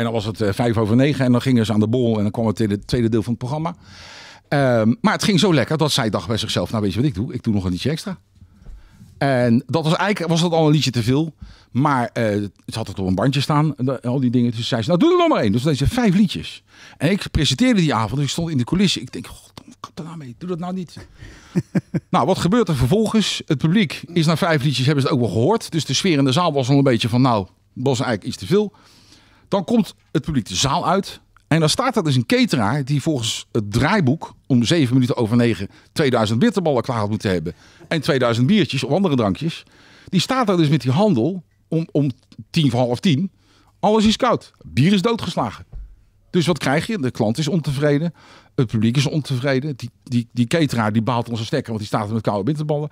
En dan was het eh, vijf over negen en dan gingen ze aan de bol en dan kwam het in het tweede deel van het programma. Ehm, maar het ging zo lekker dat zij dacht bij zichzelf, nou weet je wat ik doe? Ik doe nog een liedje extra. En dat was eigenlijk was dat al een liedje te veel. Maar eh, het ze had het op een bandje staan, en al die dingen. Dus zei nou doe er nog maar één. Dus deze vijf liedjes. En ik presenteerde die avond, dus ik stond in de coulissen. Ik denk, god, kap er nou mee, doe dat nou niet. nou, wat gebeurt er vervolgens? Het publiek is na vijf liedjes, hebben ze ook wel gehoord. Dus de sfeer in de zaal was al een beetje van, nou, dat was eigenlijk iets te veel. Dan komt het publiek de zaal uit. En dan staat er dus een cateraar die volgens het draaiboek om 7 minuten over 9 2000 bitterballen klaar had moeten hebben. En 2000 biertjes of andere drankjes. Die staat daar dus met die handel om, om tien voor half tien. Alles is koud. Bier is doodgeslagen. Dus wat krijg je? De klant is ontevreden. Het publiek is ontevreden. Die, die, die cateraar die baalt onze stekker, want die staat er met koude bitterballen.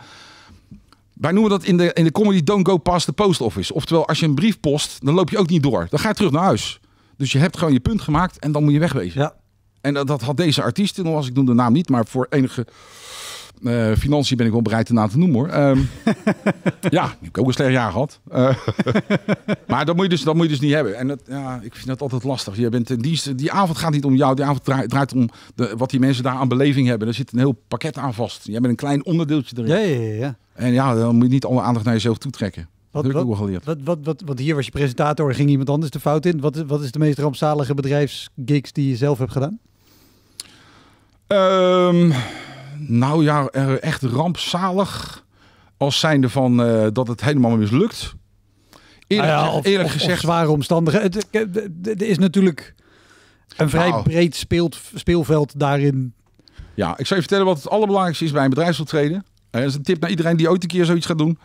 Wij noemen dat in de, in de comedy don't go past the post office. Oftewel, als je een brief post, dan loop je ook niet door. Dan ga je terug naar huis. Dus je hebt gewoon je punt gemaakt en dan moet je wegwezen. Ja. En dat, dat had deze artiest, nog als ik noem de naam niet, maar voor enige uh, financiën ben ik wel bereid de naam te noemen hoor. Ehm, ja, ik heb ook een slecht jaar gehad. Eh, maar dat moet, je dus, dat moet je dus niet hebben. En dat, ja, ik vind dat altijd lastig. Je bent die die avond gaat niet om jou, die avond draait, draait om de, wat die mensen daar aan beleving hebben. er zit een heel pakket aan vast. Jij bent een klein onderdeeltje erin. Ja, ja, ja. En ja, dan moet je niet alle aandacht naar jezelf toetrekken. Wat, dat heb ik geleerd. Wat, wat, wat, wat, hier was je presentator, ging iemand anders de fout in. Wat, wat is de meest rampzalige bedrijfsgigs die je zelf hebt gedaan? Ehm, nou ja, echt rampzalig. Als zijnde van eh, dat het helemaal mislukt. Eerlijk, eerlijk nou gezegd. Of zware omstandigheden. Het, is natuurlijk een vrij nou. breed speelveld daarin. Ja, ik zou je vertellen wat het allerbelangrijkste is bij een bedrijfsoptreden dat eh, is een tip naar iedereen die ooit een keer zoiets gaat doen.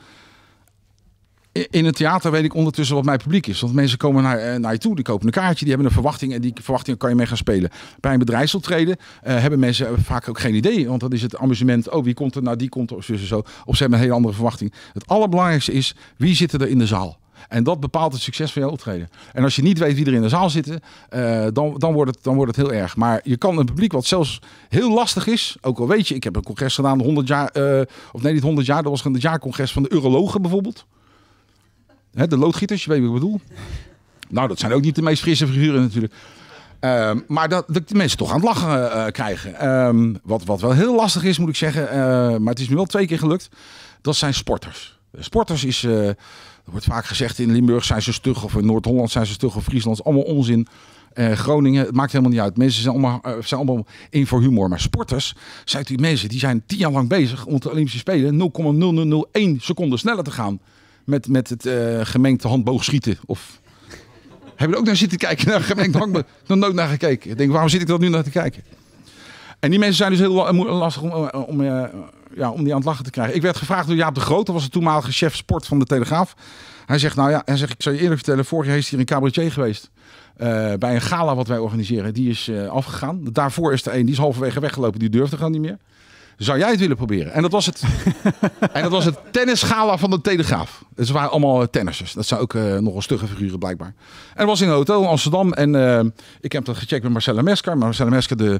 In het theater weet ik ondertussen wat mijn publiek is. Want mensen komen naar, eh, naar je toe, die kopen een kaartje, die hebben een verwachting en die verwachting kan je mee gaan spelen. Bij een bedrijfsoptreden eh, hebben mensen vaak ook geen idee. Want dat is het amusement, oh wie komt er, nou die komt er, of zo, zo. Of ze hebben een hele andere verwachting. Het allerbelangrijkste is, wie zit er in de zaal? En dat bepaalt het succes van jouw optreden. En als je niet weet wie er in de zaal zitten, eh, dan, dan, wordt het, dan wordt het heel erg. Maar je kan een publiek wat zelfs heel lastig is, ook al weet je, ik heb een congres gedaan 100 jaar, eh, of nee, niet 100 jaar, dat was een jaarcongres van de urologen bijvoorbeeld. Hè, de loodgieters, je weet wat ik bedoel. Nou, dat zijn ook niet de meest frisse figuren natuurlijk. Ehm, maar dat, dat de mensen toch aan het lachen eh, krijgen. Ehm, wat, wat wel heel lastig is, moet ik zeggen. maar het is me wel twee keer gelukt. Dat zijn sporters. Sporters is. Er wordt vaak gezegd in Limburg zijn ze stug of in Noord-Holland zijn ze stug of Friesland. Allemaal onzin. Eh, Groningen, het maakt helemaal niet uit. Mensen zijn allemaal, eh, zijn allemaal in voor humor. Maar sporters zijn die mensen die zijn tien jaar lang bezig om de Olympische Spelen 0,0001 seconde sneller te gaan. Met, met het uh, gemengde handboogschieten. Of hebben er ook naar zitten kijken naar gemengd handboog? dan nooit naar gekeken. Ik denk, waarom zit ik dat nu naar te kijken? En die mensen zijn dus heel lastig om, eh, om, eh, ja, om die aan het lachen te krijgen. Ik werd gevraagd door Jaap de Groot, dat was de toenmalige chef sport van de Telegraaf. Hij zegt, nou ja, hij zegt, ik zou je eerlijk vertellen, vorig jaar is hier een cabaretier geweest. Eh, bij een gala wat wij organiseren. Die is afgegaan. Daarvoor is er een, die is halverwege weggelopen, die durfde gewoon niet meer. Zou jij het willen proberen? En dat was het, en dat was het tennisgala van de Telegraaf. Dus waren allemaal eh, tennissers. Dat zijn ook uh, eh, nogal stugge figuren blijkbaar. En dat was in een hotel in Amsterdam. En eh, ik heb dat gecheckt met Marcella Mesker. Marcella Mesker, de,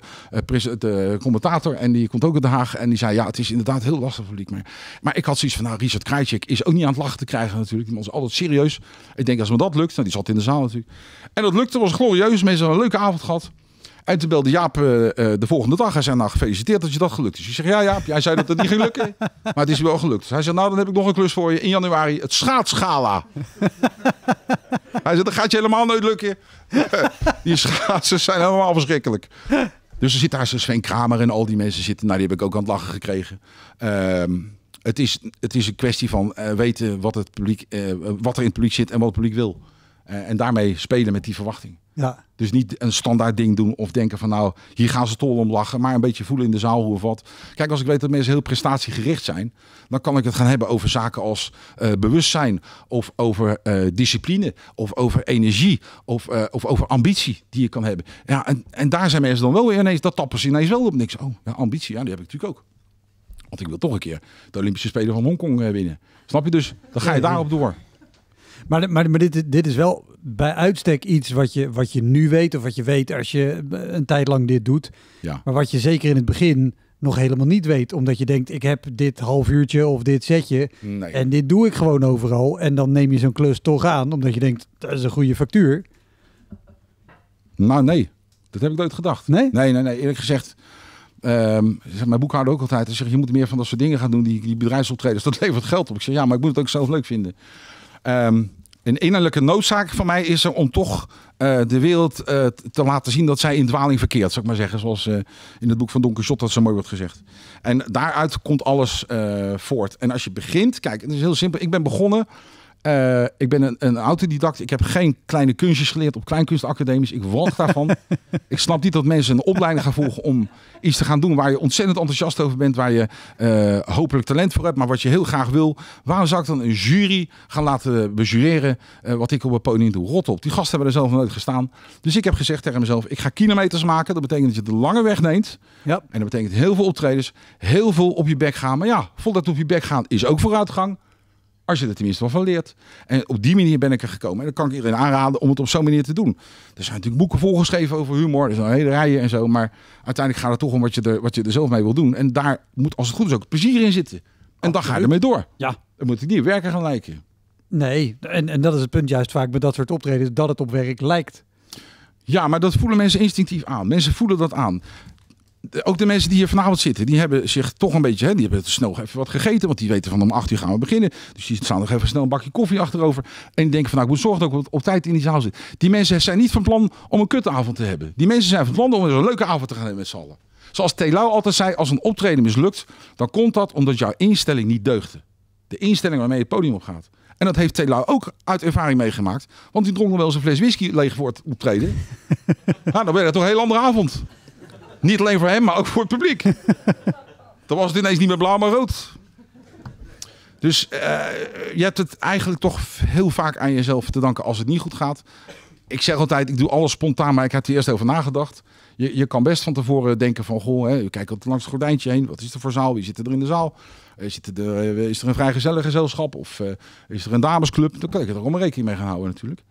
de commentator. En die komt ook uit Den Haag. En die zei, ja, het is inderdaad heel lastig publiek. Maar, maar ik had zoiets van, nou, Richard Krajcik is ook niet aan het lachen te krijgen natuurlijk. Die man altijd serieus. Ik denk, als me dat lukt, nou, die zat in de zaal natuurlijk. En dat lukte, was glorieus. Mensen hebben een leuke avond gehad. En toen belde Jaap eh, eh, de volgende dag. Hij zei, nou gefeliciteerd dat je dat gelukt is. Ik zegt: ja Jaap, jij zei dat het niet ging lukken. Maar het is wel gelukt. Hij zei, nou dan heb ik nog een klus voor je in januari. Het schaatsgala. Hij zegt, dat gaat je helemaal nooit lukken. die schaatsen zijn helemaal verschrikkelijk. Dus er zit daar Sven Kramer en al die mensen zitten. Nou, die heb ik ook aan het lachen gekregen. Ehm, het, is, het is een kwestie van eh, weten wat, het publiek, wat er in het publiek zit en wat het publiek wil. en daarmee spelen met die verwachting. Ja. Dus niet een standaard ding doen of denken van nou, hier gaan ze tol om lachen, maar een beetje voelen in de zaal hoe of wat. Kijk, als ik weet dat mensen heel prestatiegericht zijn, dan kan ik het gaan hebben over zaken als eh, bewustzijn of over eh, discipline of over energie of, eh, of over ambitie die je kan hebben. Ja, en, en daar zijn mensen dan wel weer ineens, dat tappen ze ineens wel op niks. Oh, ja, ambitie, ja, die heb ik natuurlijk ook. Want ik wil toch een keer de Olympische Spelen van Hongkong winnen. Snap je dus? Dan ga je daarop door. Maar, maar, maar dit, dit is wel bij uitstek iets wat je, wat je nu weet, of wat je weet als je eh, een tijd lang dit doet. Ja. Maar wat je zeker in het begin nog helemaal niet weet. Omdat je denkt, ik heb dit half uurtje of dit setje. En dit doe ik gewoon overal. En dan neem je zo'n klus toch aan, omdat je denkt, dat is een goede factuur. Nou nee, dat heb ik nooit gedacht. Nee? Nee, nee, nee. Eerlijk gezegd, um, zeg, mijn boekhouder ook altijd. Hij zegt, je moet meer van dat soort dingen gaan doen, die, die Dat levert geld op. Ik zeg, ja, maar ik moet het ook zelf leuk vinden. Ehm, een innerlijke noodzaak van mij is er om toch eh, de wereld eh, te laten zien dat zij in dwaling verkeert, zou ik maar zeggen. Zoals eh, in het boek van Don Quixote dat zo mooi wordt gezegd. En daaruit komt alles voort. En als je begint, kijk, het is heel simpel. Ik ben begonnen eh, ik ben een, een, autodidact. Ik heb geen kleine kunstjes geleerd op kunstacademisch. Ik walg daarvan. ik snap niet dat mensen een opleiding gaan volgen om iets te gaan doen waar je ontzettend enthousiast over bent, waar je eh, hopelijk talent voor hebt, maar wat je heel graag wil. Waarom zou ik dan een jury gaan laten bejureren eh, wat ik op het podium doe? Rot op. Die gasten hebben er zelf nooit gestaan. Dus ik heb gezegd tegen mezelf: ik ga kilometers maken. Dat betekent dat je de lange weg neemt. Ja. En dat betekent heel veel optredens, heel veel op je bek gaan. Maar ja, voldat op je bek gaan is ook vooruitgang. Als je er tenminste wel van leert. En op die manier ben ik er gekomen. En dan kan ik iedereen aanraden om het op zo'n manier te doen. Er zijn natuurlijk boeken volgeschreven over humor. Er zijn hele rijen en zo. Maar uiteindelijk gaat het toch om wat je, er, wat je er zelf mee wil doen. En daar moet, als het goed is, ook plezier in zitten. En dan oh, ga je ermee door. Ja. Dan moet het niet werken gaan lijken. Nee, en, en dat is het punt juist vaak bij dat soort optreden dat het op werk lijkt. Ja, maar dat voelen mensen instinctief aan. Mensen voelen dat aan ook de mensen die hier vanavond zitten, die hebben zich toch een beetje, hè, die hebben snel even wat gegeten, want die weten van om 8 uur gaan we beginnen. Dus die staan nog even snel een bakje koffie achterover. En die denken van nou, ik moet zorgen dat ik op, tijd in die zaal zit. Die mensen zijn niet van plan om een kutavond te hebben. Die mensen zijn van plan om een leuke avond te gaan hebben met z'n allen. Zoals Telau altijd zei, als een optreden mislukt, dan komt dat omdat jouw instelling niet deugde. De instelling waarmee je het podium op gaat. En dat heeft Telau ook uit ervaring meegemaakt. Want die dronk nog wel eens een fles whisky leeg voor het optreden. nou, dan ben je toch een heel andere avond. Niet alleen voor hem, maar ook voor het publiek. Dan was het ineens niet meer blauw, maar rood. Dus eh, je hebt het eigenlijk toch heel vaak aan jezelf te danken als het niet goed gaat. Ik zeg altijd, ik doe alles spontaan, maar ik heb er eerst over nagedacht. Je, je kan best van tevoren denken van, goh, hè, kijkt altijd langs het gordijntje heen. Wat is er voor zaal? Wie zit er in de zaal? Eh, zit er, eh, is er een gezelschap Of is er een damesclub? Dan kan ik er een rekening mee gaan houden natuurlijk.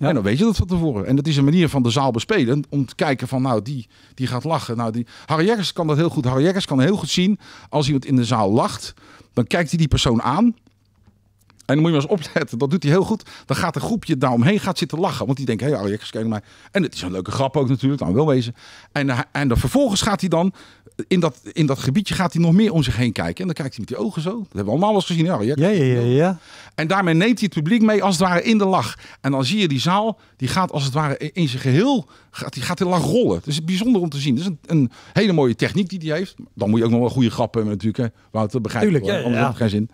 Nou, dan weet je dat van tevoren. En dat is een manier van de zaal bespelen. Om te kijken van, nou, die, die gaat lachen. Nou, die... Harry kan dat heel goed. Harry kan heel goed zien. Als iemand in de zaal lacht, dan kijkt hij die persoon aan. En dan moet je maar eens opletten. Dat doet hij heel goed. Dan gaat een groepje daaromheen gaat zitten lachen. Want die denken: hé hey, Ajax, naar mij. En het is een leuke grap ook natuurlijk, dan wel wezen. En, eh, en dan vervolgens gaat hij dan... Eh, in dat, in dat gebiedje gaat hij nog meer om zich heen kijken. En dan kijkt hij met die ogen zo. Dat hebben we allemaal alles eens gezien. Ja, ja, ja, ja, ja. En daarmee neemt hij het publiek mee als het ware in de lach. En dan zie je die zaal, die gaat als het ware in zijn geheel... Gaat, die gaat de lach rollen. Het is bijzonder om te zien. Het is een, een hele mooie techniek die hij heeft. Dan moet je ook nog wel goede grappen natuurlijk. Hè. Wouter, begrijp Tuurlijk, ja, ja. geen zin.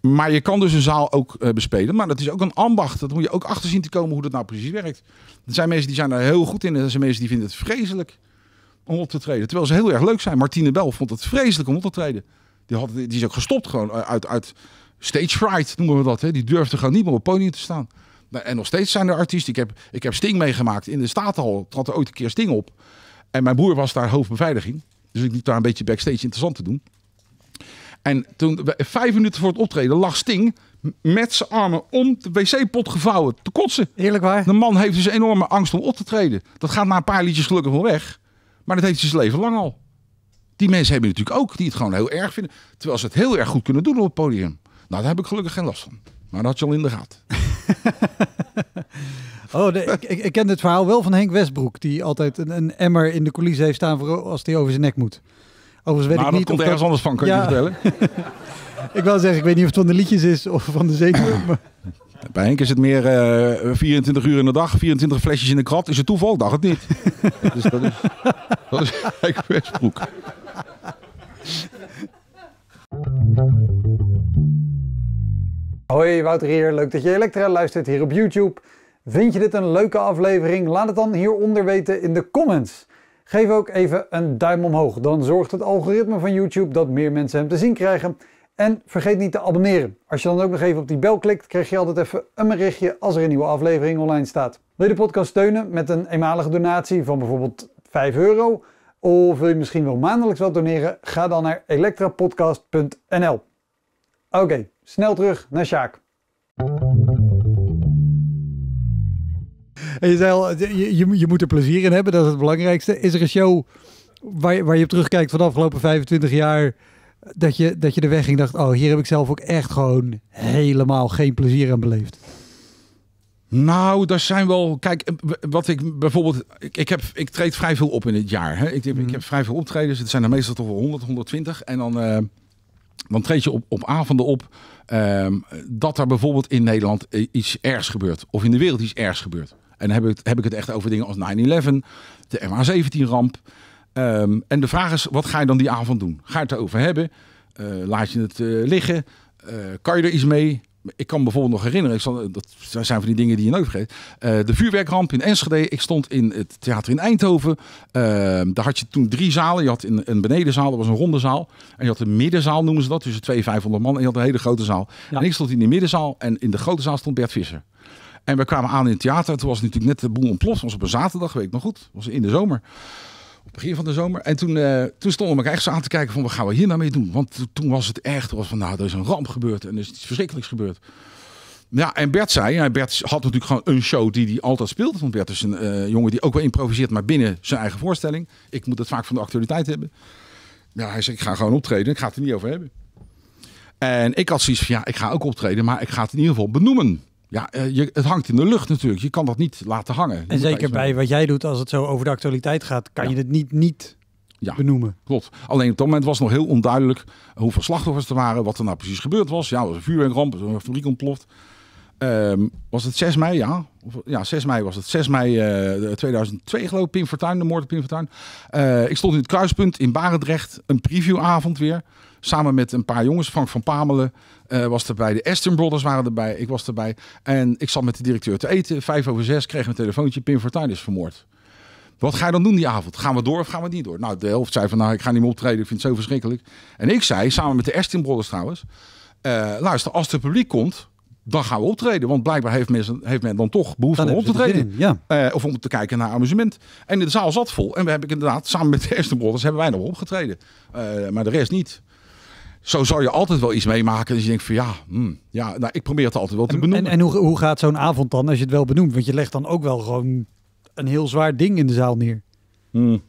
Maar je kan dus een zaal ook eh, bespelen. Maar dat is ook een ambacht. Dat moet je ook achter zien te komen hoe dat nou precies werkt. Er zijn mensen die zijn daar heel goed in. En er zijn mensen die vinden het vreselijk om op te treden. Terwijl ze heel erg leuk zijn. Martine Bel vond het vreselijk om op te treden. Die, had, die is ook gestopt gewoon uit, uit stage fright, noemen we dat. Hè. Die durfde gewoon niet meer op het podium te staan. Nou, en nog steeds zijn er artiesten. Ik heb, ik heb Sting meegemaakt in de Statenhal. Trad er ooit een keer Sting op. En mijn broer was daar hoofdbeveiliging. Dus ik liep daar een beetje backstage interessant te doen. En toen, vijf minuten voor het optreden, lag Sting met zijn armen om de wc-pot gevouwen te kotsen. Eerlijk waar? De man heeft dus enorme angst om op te treden. Dat gaat na een paar liedjes gelukkig wel weg. Maar dat heeft hij zijn leven lang al. Die mensen hebben natuurlijk ook die het gewoon heel erg vinden. Terwijl ze het heel erg goed kunnen doen op het podium. Nou, daar heb ik gelukkig geen last van. Maar dat had je al in de gaten. oh, ik, ken het verhaal wel van Henk Westbroek. Die altijd een, emmer in de coulisse heeft staan voor als hij over zijn nek moet. Overigens weet ik niet dat komt of ergens anders van, kan je vertellen. ik wil zeggen, ik weet niet of het van de liedjes is of van de zenuwen. Maar... Bij Henk is het meer uh, eh, 24 uur in de dag, 24 flesjes in de krat. Is het toeval? Dacht het niet. dus dat is, dat is eigenlijk Hoi, Wouter hier. Leuk dat je Elektra luistert hier op YouTube. Vind je dit een leuke aflevering? Laat het dan hieronder weten in de comments. Geef ook even een duim omhoog, dan zorgt het algoritme van YouTube dat meer mensen hem te zien krijgen. En vergeet niet te abonneren. Als je dan ook nog even op die bel klikt, krijg je altijd even een berichtje als er een nieuwe aflevering online staat. Wil je de podcast steunen met een eenmalige donatie van bijvoorbeeld 5 euro? Of wil je misschien wel maandelijks wat doneren? Ga dan naar elektrapodcast.nl. Oké, snel terug naar Sjaak je zei je, je moet er plezier in hebben, dat is het belangrijkste. Is er een show waar je, waar je op terugkijkt van de afgelopen 25 jaar, dat je, dat je de weg ging dacht, oh, hier heb ik zelf ook echt gewoon helemaal geen plezier aan beleefd? Nou, daar zijn wel. Kijk, eh, wat ik bijvoorbeeld. Ik, heb, ik treed vrij veel op in het jaar. Hè. Ik, ik mhm. heb vrij veel optredens. Het zijn er meestal toch wel 100, 120. En eh, dan, treed je op, op avonden op. Ehm, dat er bijvoorbeeld in Nederland eh, iets ergs gebeurt. Of in de wereld iets ergs gebeurt. En heb ik, heb ik het echt over dingen als 9-11, de MH17-ramp. Ehm, en de vraag is, wat ga je dan die avond doen? Ga je het erover hebben? Eh, laat je het eh, liggen? Eh, kan je er iets mee? Ik kan me bijvoorbeeld nog herinneren, ik dat zijn van die dingen die je nooit vergeet. de vuurwerkramp in Enschede. Ik stond in het theater in Eindhoven. Ehm, daar had je toen drie zalen. Je had een, een benedenzaal, dat was een ronde zaal. En je had een middenzaal, noemen ze dat, tussen 200 500 man. En je had een hele grote zaal. En ik stond in die middenzaal en in de grote zaal stond Bert Visser. En we kwamen aan in het theater. Toen was natuurlijk net de boel ontploft. was op een zaterdag, weet ik nog goed. was in de zomer. Op het begin van de zomer. En toen, uh, toen stonden we elkaar echt zo aan te kijken van, wat gaan we hier nou mee doen? Want toen was het echt, was van, nou, er is een ramp gebeurd en er is iets verschrikkelijks gebeurd. Ja, en Bert zei, ja, Bert had natuurlijk gewoon een show die hij altijd speelde. Want Bert is een eh, jongen die ook wel improviseert, maar binnen zijn eigen voorstelling. Ik moet het vaak van de actualiteit hebben. Ja, hij zei, ik ga gewoon optreden, ik ga het er niet over hebben. En ik had zoiets van, ja, ik ga ook optreden, maar ik ga het in ieder geval benoemen. Ja, eh, je, het hangt in de lucht natuurlijk. Je kan dat niet laten hangen. en zeker bij wat jij doet, als het zo over de actualiteit gaat, kan je het niet niet benoemen. Klopt. Alleen op dat moment was het nog heel onduidelijk hoeveel slachtoffers er waren, wat er nou precies gebeurd was. Ja, was een vuurwerkramp, een fabriek ontploft. Ehm, was het 6 mei? Ja. ja, 6 mei was het. 6 mei 2002 eh, geloof ik, Pim de moord op Pim eh, ik stond in het kruispunt in Barendrecht, een previewavond weer. Samen met een paar jongens, Frank van Pamelen uh, was erbij. De Aston Brothers waren erbij. Ik was erbij. En ik zat met de directeur te eten. Vijf over zes kreeg een telefoontje. Pim Fortuyn is vermoord. Wat ga je dan doen die avond? Gaan we door of gaan we niet door? Nou, de helft zei van nou, ik ga niet meer optreden. Ik vind het zo verschrikkelijk. En ik zei, samen met de Aston Brothers trouwens. Eh, luister, als het publiek komt, dan gaan we optreden. Want blijkbaar heeft men, heeft men dan toch behoefte om op te treden. Ja. Eh, of om te kijken naar amusement. En de zaal zat vol. En we hebben inderdaad, samen met de Aston Brothers, hebben wij nog opgetreden. maar de rest niet zo zou je altijd wel iets meemaken. Dus je denkt van ja, hmm, ja nou, ik probeer het altijd wel te benoemen. En, en hoe, hoe gaat zo'n avond dan als je het wel benoemt? Want je legt dan ook wel gewoon een heel zwaar ding in de zaal neer. Hmm.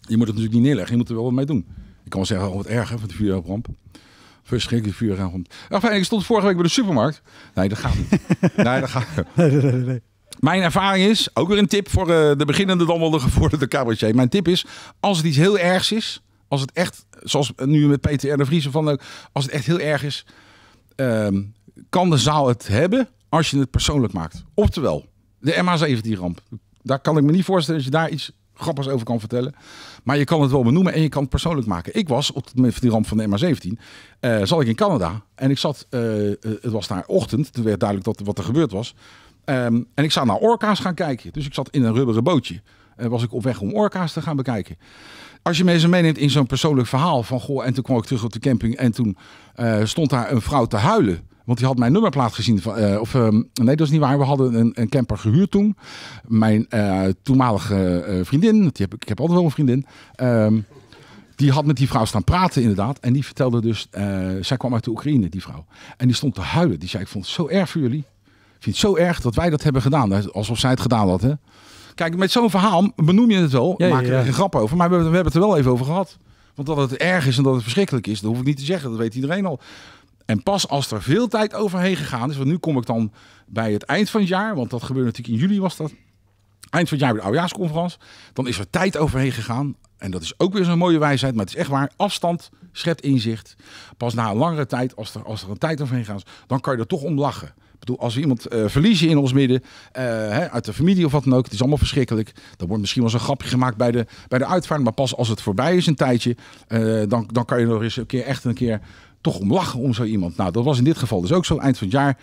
Je moet het natuurlijk niet neerleggen, je moet er wel wat mee doen. Ik kan wel zeggen, oh, wat erg hè, van de vuurramp. Verschrikkelijk vuurramp. Enfin, ik stond vorige week bij de supermarkt. Nee, dat gaat niet. nee, dat nee, nee, nee, Mijn ervaring is, ook weer een tip voor eh, de beginnende dan wel de gevorderde cabaretier. Mijn tip is, als het iets heel ergs is, als het echt, zoals nu met Peter de Vries van ook, eh, als het echt heel erg is, ehm, kan de zaal het hebben als je het persoonlijk maakt. Oftewel, de MH17-ramp. Daar kan ik me niet voorstellen dat je daar iets grappigs over kan vertellen. Maar je kan het wel benoemen en je kan het persoonlijk maken. Ik was op het moment die ramp van de MH17, eh, zat ik in Canada. En ik zat, eh, het was daar ochtend, toen werd duidelijk dat, wat er gebeurd was. Ehm, en ik zou naar orka's gaan kijken. Dus ik zat in een rubberen bootje. en was ik op weg om orka's te gaan bekijken. Als je eens meeneemt in zo'n persoonlijk verhaal van goh, en toen kwam ik terug op de camping en toen eh, stond daar een vrouw te huilen. Want die had mijn nummerplaat gezien. Van, eh, of, ehm, nee, dat is niet waar. We hadden een, een camper gehuurd toen. Mijn eh, toenmalige vriendin, die heb, ik heb altijd wel een vriendin. Ehm, die had met die vrouw staan praten inderdaad. En die vertelde dus, zij kwam uit de Oekraïne, die vrouw. En die stond te huilen. Die zei, ik vond het zo erg voor jullie. Ik vind het zo erg dat wij dat hebben gedaan. Alsof zij het gedaan had, hè. Kijk, met zo'n verhaal benoem je het wel, ja, maak er een grap over. Maar we, we hebben het er wel even over gehad. Want dat het erg is en dat het verschrikkelijk is, dat hoef ik niet te zeggen. Dat weet iedereen al. En pas als er veel tijd overheen gegaan is, want nu kom ik dan bij het eind van het jaar, want dat gebeurde natuurlijk in juli was dat. Eind van het jaar bij de oudejaarsconferentie. dan is er tijd overheen gegaan. En dat is ook weer zo'n mooie wijsheid, maar het is echt waar. Afstand schept inzicht. Pas na een langere tijd, als er, als er een tijd overheen gaat, dan kan je er toch om lachen als we iemand eh, verliezen in ons midden, eh, hè, uit de familie of wat dan ook, het is allemaal verschrikkelijk. Dan wordt misschien wel eens een grapje gemaakt bij de, bij de uitvaart. Maar pas als het voorbij is een tijdje, eh, dan, dan kan je nog eens een keer echt een keer toch om lachen om zo iemand. Nou, dat was in dit geval dus ook zo. Eind van het jaar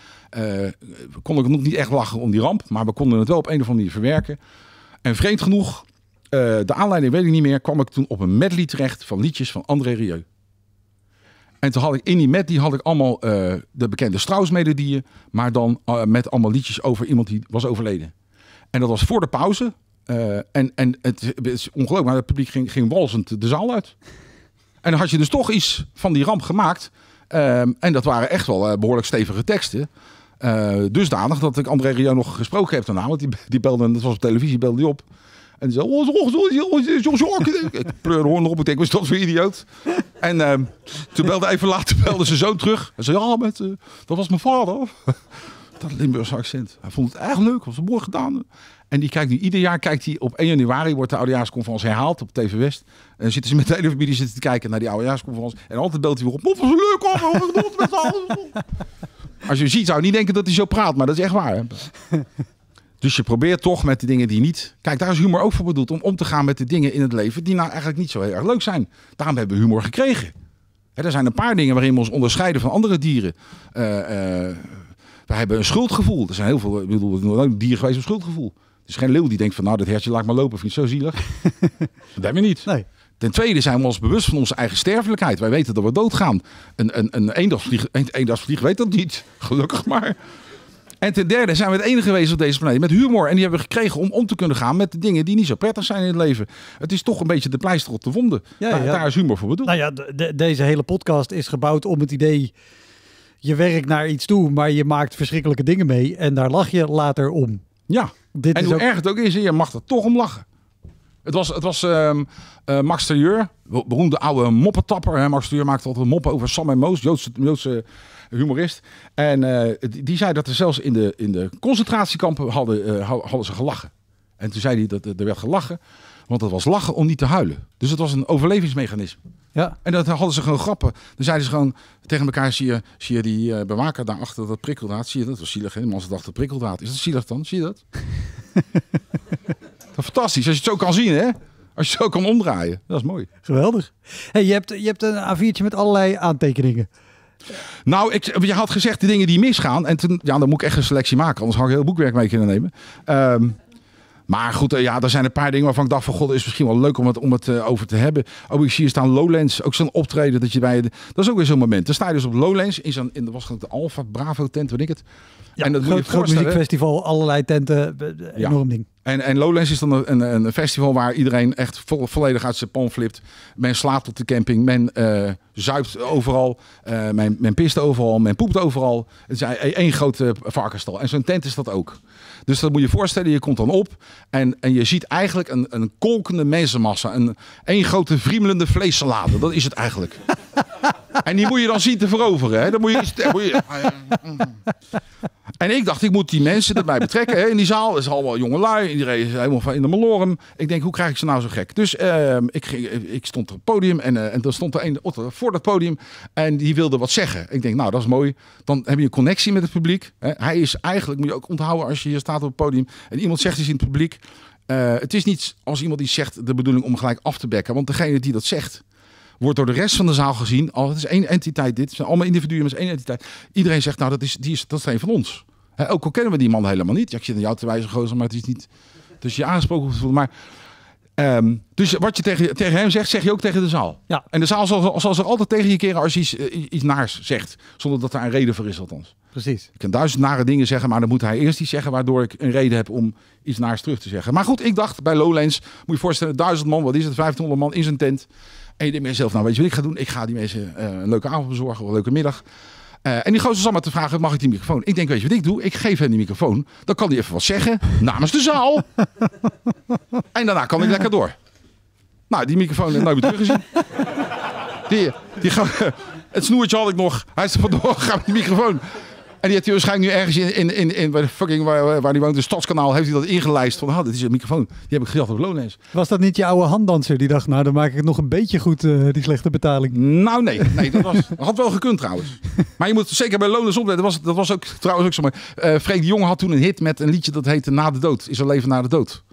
kon ik nog niet echt lachen om die ramp, maar we konden het wel op een of andere manier verwerken. En vreemd genoeg, de aanleiding weet ik niet meer, kwam ik toen op een medley terecht van liedjes van André Rieu. En toen had ik in die met die had ik allemaal eh, de bekende Strauss-melodieën. Maar dan eh, met allemaal liedjes over iemand die was overleden. En dat was voor de pauze. Eh, en en het, is ongelooflijk, maar het publiek ging, ging walzend de zaal uit. En dan had je dus toch iets van die ramp gemaakt. en dat waren echt wel behoorlijk stevige teksten. dusdanig dat ik André Rio nog gesproken heb daarna. Want die, die belde, dat was op televisie, belde die op. En zo, ik pleur hoor nog op. Ik denk, was dat voor idioot? En toen belde hij even later belde zijn zoon terug. En zei, ja, met, uh, dat was mijn vader. dat Limburgse accent. Hij vond het echt leuk, was mooi gedaan. En die kijkt nu ieder jaar, kijkt hij op 1 januari wordt de oudejaarsconferentie herhaald op TV West. En zitten ze met de hele familie zitten te kijken naar die oudejaarsconferentie. En altijd belt hij weer op, wat was leuk hoor, met Als je ziet zou je niet denken dat hij zo praat, maar dat is echt waar. Dus je probeert toch met de dingen die niet. Kijk, daar is humor ook voor bedoeld. Om om te gaan met de dingen in het leven die nou eigenlijk niet zo heel erg leuk zijn. Daarom hebben we humor gekregen. Hè, er zijn een paar dingen waarin we ons onderscheiden van andere dieren. Uh, we hebben een schuldgevoel. Er zijn heel veel. Ik bedoel, dieren geweest met schuldgevoel. Het is geen leeuw die denkt van nou, dat hertje laat maar lopen. Vind je zo zielig? dat hebben we niet. Nee. Ten tweede zijn we ons bewust van onze eigen sterfelijkheid. Wij weten dat we doodgaan. Een, een, een eendagsvlieg, een eendagsvlieg weet dat niet. Gelukkig maar. En ten derde zijn we het enige wezen op deze planeet met humor. En die hebben we gekregen om om te kunnen gaan met de dingen die niet zo prettig zijn in het leven. Het is toch een beetje de pleister op de wonden. daar, is humor voor bedoeld. Nou ja, deze hele podcast is gebouwd om het idee... Je werkt naar iets toe, maar je maakt verschrikkelijke dingen mee. En daar lach je later om. Ja, Dit en hoe ook... erg het ook is, je mag er toch om lachen. Het was, het was ehm, eh, Max Terjeur, beroemde oude moppentapper, Hè? Max Terjeur maakte altijd moppen over Sam en Moos, Joodse, Joodse humorist. En eh, die, die, zei dat er zelfs in de, in de concentratiekampen hadden, eh, hadden ze gelachen. En toen zei hij dat er werd gelachen, want dat was lachen om niet te huilen. Dus het was een overlevingsmechanisme. Ja. En dat hadden ze gewoon grappen. Dan zeiden ze gewoon tegen elkaar: zie je, zie je die uh, bewaker daarachter dat prikkeldraad? Zie je dat? Dat was zielig. Helemaal ze dachten prikkeldraad. Is dat zielig dan? Zie je dat? dat fantastisch. Als je het zo kan zien, hè? Als je het zo kan omdraaien. Dat is mooi. Geweldig. Hey, je, hebt, je hebt een A4'tje met allerlei aantekeningen. Nou, ik, je had gezegd de dingen die misgaan. En toen, ja, dan moet ik echt een selectie maken. Anders had ik heel boekwerk mee kunnen nemen. Ehm, maar goed, eh, ja, er zijn een paar dingen waarvan ik dacht van... God, is misschien wel leuk om het, om het eh, over te hebben. Oh, ik zie hier staan Lowlands. Ook zo'n optreden dat je bij... dat is ook weer zo'n moment. Dan sta je dus op Lowlands. In zo'n, in, was de Alfa Bravo tent, weet ik het. Ja, en dat moet je groot muziekfestival, allerlei tenten. Enorm ding. En, en Lowlands is dan een, een, een festival waar iedereen echt volledig uit zijn pan flipt. Men slaapt op de camping, men uh, zuipt overal, uh, men, men pist overal, men poept overal. Het is e-, één grote eh, varkensstal En zo'n tent is dat ook. Dus dat moet je voorstellen, je komt dan op en, en je ziet eigenlijk een, een kolkende mensenmassa. Een één grote vriemelende vleessalade, dat is het eigenlijk. en die moet je dan zien te veroveren. Hè? Dan moet je, dan moet je En ik dacht, ik moet die mensen erbij betrekken. Hè. In die zaal is allemaal jongelui. Iedereen is helemaal van in de malorum. Ik denk, hoe krijg ik ze nou zo gek? Dus ehm, ik, ik stond op het podium en, uh, en dan stond er een voor dat podium. En die wilde wat zeggen. Ik denk, nou, dat is mooi. Dan heb je een connectie met het publiek. Hè. Hij is eigenlijk, moet je ook onthouden als je hier staat op het podium. En iemand zegt iets in het publiek. Eh, het is niet als iemand die zegt de bedoeling om gelijk af te bekken. Want degene die dat zegt, wordt door de rest van de zaal gezien. Al, het is één entiteit dit. zijn allemaal individuen, maar één entiteit. Iedereen zegt, nou, dat is, die is, dat is een van ons ook al kennen we die man helemaal niet. Ja, ik zit aan jou te wijzen, gozer, maar het is niet... Dus je aangesproken hoeft te voelen. Maar ehm, dus wat je tegen, tegen, hem zegt, zeg je ook tegen de zaal. Ja. En de zaal zal, zal zich altijd tegen je keren als je iets, eh, naars zegt. Zonder dat daar een reden voor is, althans. Precies. Ik kan duizend nare dingen zeggen, maar dan moet hij eerst iets zeggen... waardoor ik een reden heb om iets naars terug te zeggen. Maar goed, ik dacht bij Lowlands, moet je voorstellen... duizend man, wat is het, 1500 man in zijn tent. En je denkt mezelf, nou weet je wat ik ga doen? Ik ga die mensen eh, een leuke avond bezorgen, een leuke middag. Eh, en die gozer zat maar te vragen, mag ik die microfoon? Ik denk, weet je wat ik doe? Ik geef hem die microfoon. Dan kan hij even wat zeggen namens de zaal. en daarna kan ik lekker door. Nou, die microfoon heb ik nooit teruggezien. Die, die, het snoertje had ik nog. Hij is er vandoor gegaan met die microfoon. En die heeft hij waarschijnlijk nu ergens in, in, in, in waar, fucking, waar, waar hij woont, in Stadskanaal, heeft hij dat ingelijst. Van, ah, dit is een microfoon. Die heb ik gejacht op Lones. Was dat niet je oude handdanser die dacht, nou, dan maak ik het nog een beetje goed, eh, die slechte betaling? Nou, nee. nee dat, was, had wel gekund trouwens. Maar je moet zeker bij Lones opletten. Dat was, dat was ook trouwens ook zo maar. Uh, eh, Freek de Jong had toen een hit met een liedje dat heette Na de Dood. Is er leven na de dood.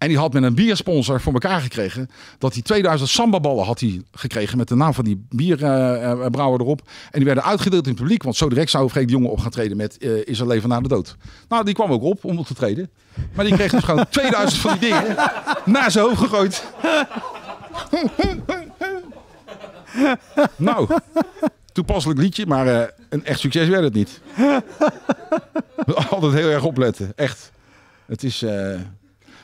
En die had met een biersponsor voor elkaar gekregen. Dat hij 2000 sambaballen had hij gekregen met de naam van die bierbrouwer erop. En die werden uitgedeeld in het publiek. Want zo direct zou Freek de Jonge op gaan treden met uh, Is er leven na de dood. Nou, die kwam ook op om op te treden. Maar die kreeg dus gewoon 2000 van die dingen naar zijn hoofd gegooid. nou, toepasselijk liedje, maar eh, een echt succes werd het niet. Altijd heel erg opletten, echt. Het is... Eh,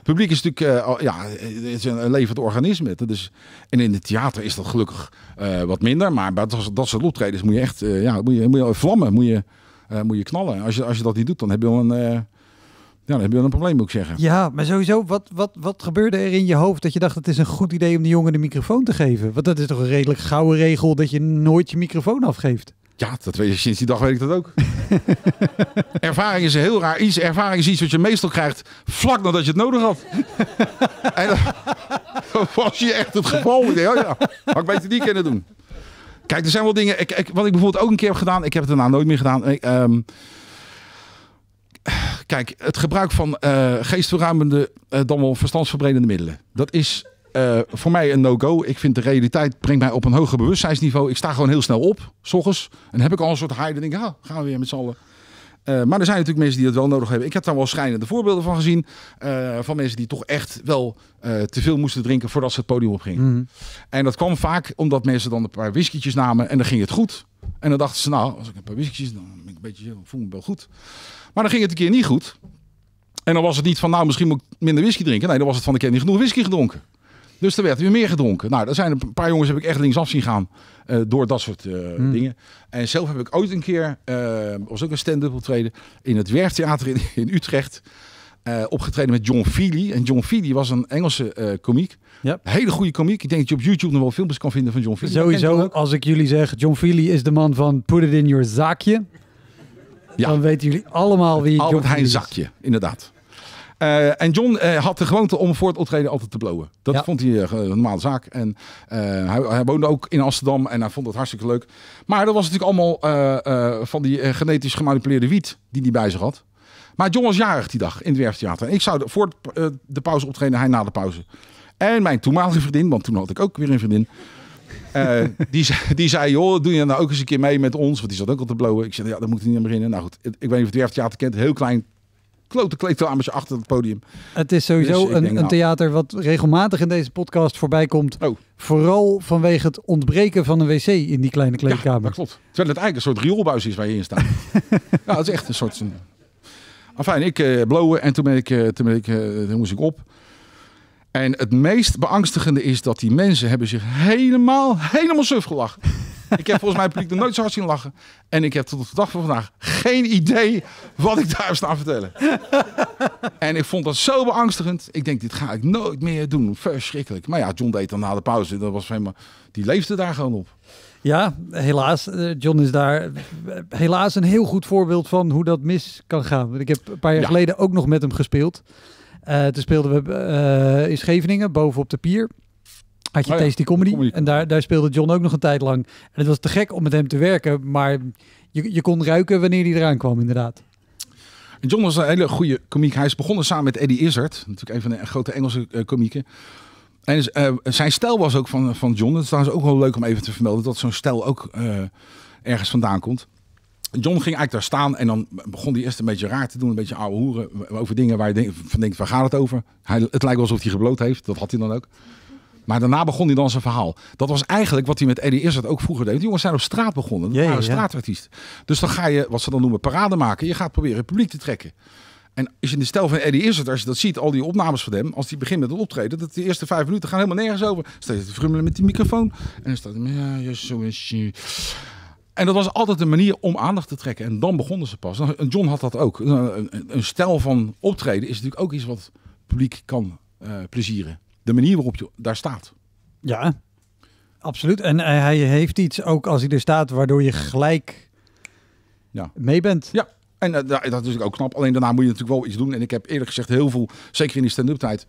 publiek is natuurlijk eh, ja, eh, het is een levend organisme. Dus, en in het theater is dat gelukkig eh, wat minder. Maar bij dat, dat soort optredens moet je echt ja, moet je, moet je vlammen, moet je, moet je knallen. Als je, als je dat niet doet, dan heb je wel een... Ja, dan heb je wel een probleem, moet ik zeggen. Ja, maar sowieso, wat, wat, wat gebeurde er in je hoofd dat je dacht het is een goed idee om die jongen de microfoon te geven? Want dat is toch een redelijk gouden regel dat je nooit je microfoon afgeeft? Ja, dat weet sinds die dag weet ik dat ook. ervaring is een heel raar iets. Ervaring is iets wat je meestal krijgt vlak nadat je het nodig had. en was je echt het geval. Ik dacht, oh ja, had ik beter die kunnen doen. Kijk, er zijn wel dingen. Ik, ik, wat ik bijvoorbeeld ook een keer heb gedaan. Ik heb het daarna nooit meer gedaan. Ehm, kijk, het gebruik van uh, geestverruimende, uh, dan wel verstandsverbredende middelen. Dat is eh, voor mij een no-go. Ik vind de realiteit brengt mij op een hoger bewustzijnsniveau. Ik sta gewoon heel snel op, s ochtends. En heb ik al een soort high. Dan denk ik, ah, gaan we weer met z'n allen. Eh, maar er zijn natuurlijk mensen die het wel nodig hebben. Ik heb daar wel schrijnende voorbeelden van gezien. Eh, van mensen die toch echt wel te veel moesten drinken voordat ze het podium opgingen. Mhm. En dat kwam vaak omdat mensen dan een paar whiskietjes namen en dan ging het goed. En dan dachten ze, nou, als ik een paar whiskietjes, dan ben ik een beetje, voel me wel goed. Maar dan ging het een keer niet goed. En dan was het niet van, nou, misschien moet ik minder whisky drinken. Nee, dan was het van, ik heb niet genoeg whisky gedronken. Dus er werd weer meer gedronken. Nou, er zijn een paar jongens heb ik echt linksaf zien gaan eh, door dat soort eh, hmm. dingen. En zelf heb ik ooit een keer, uh, was ook een stand-up optreden, in het Werftheater in, in Utrecht. opgetreden met John Feely. En John Feely was een Engelse komiek. Hele goede komiek. Ik denk dat je op YouTube nog wel filmpjes kan vinden van John Feely. Sowieso, als ik jullie zeg, John Feely is de man van Put It In Your Zakje. Ja. Dan weten jullie allemaal wie Albert John Heijn Zakje, inderdaad. Eh, en John uh, had de gewoonte om voor het optreden altijd te blowen. Dat vond hij eh, een normale zaak. En hij, hij, woonde ook in Amsterdam en hij vond dat hartstikke leuk. Maar dat was natuurlijk allemaal van die genetisch gemanipuleerde wiet die hij bij zich had. Maar John was jarig die dag in het Werftheater. En ik zou de, voor de pauze optreden, hij na de pauze. En mijn toenmalige vriendin, want toen had ik ook weer een vriendin. die, die zei, joh, doe je nou ook eens een keer mee met ons? Want die zat ook al te blouwen. Ik zei, ja, dat moet niet meer beginnen. Nou goed, ik weet niet of het Werftheater kent. Heel klein klote kleedkamertje achter het podium. Het is sowieso dus een, een, nou. theater wat regelmatig in deze podcast voorbij komt. Oh. Vooral vanwege het ontbreken van een wc in die kleine kleedkamer. Ja, dat klopt. Terwijl het eigenlijk een soort rioolbuis is waar je in staat. ja, het is echt een soort... Enfin, ik uh, blowen en toen, ben ik, uh, toen, ben ik, eh, moest ik op. En het meest beangstigende is dat die mensen hebben zich helemaal, helemaal suf gelachen. ik heb volgens mij publiek nooit zo hard zien lachen. En ik heb tot op de dag van vandaag geen idee wat ik daar sta vertellen. en ik vond dat zo beangstigend. Ik denk, dit ga ik nooit meer doen. Verschrikkelijk. Maar ja, John deed dan na de pauze. Dat was helemaal, die leefde daar gewoon op. Ja, helaas. Eh, John is daar eh, helaas een heel goed voorbeeld van hoe dat mis kan gaan. Ik heb een paar jaar geleden ook nog met hem gespeeld. Uh, toen speelden we uh, in Scheveningen, op de pier had je oh ja, Comedy. En daar, daar speelde John ook nog een tijd lang. En het was te gek om met hem te werken, maar je, je kon ruiken wanneer hij eraan kwam, inderdaad. John was een hele goede komiek. Hij is begonnen samen met Eddie Izzard, natuurlijk een van de grote Engelse uh, komieken. En eh, zijn stijl was ook van, van John. het is trouwens ook wel leuk om even te vermelden, dat zo'n stijl ook eh, ergens vandaan komt. John ging eigenlijk daar staan en dan begon hij eerst een beetje raar te doen. Een beetje ouwe hoeren over dingen waar je van denkt, waar gaat het over? Hij, het lijkt alsof hij gebloot heeft. Dat had hij dan ook. Maar daarna begon hij dan zijn verhaal. Dat was eigenlijk wat hij met Eddie Izzard ook vroeger deed. Die jongens zijn op straat begonnen. Dat straatartiest. waren straatartiesten. Dus dan ga je, wat ze dan noemen, parade maken. Je gaat proberen het publiek te trekken. En is in de stijl van Eddie Izzard, als je dat ziet, al die opnames van hem, als die begint met een optreden, dat de eerste vijf minuten gaan helemaal nergens over. Steeds te frummelen met die microfoon. En dan staat hij, ja, ja, zo is en dat was altijd een manier om aandacht te trekken. En dan begonnen ze pas. En nou, John had dat ook. Nou, een, een, stijl van optreden is natuurlijk ook iets wat publiek kan eh, plezieren de manier waarop je daar staat. Ja, absoluut. En eh, hij heeft iets ook als hij er staat, waardoor je gelijk ja. mee bent. Ja, en eh, dat is ook knap. Alleen daarna moet je natuurlijk wel iets doen. En ik heb eerlijk gezegd heel veel, zeker in die stand-up tijd.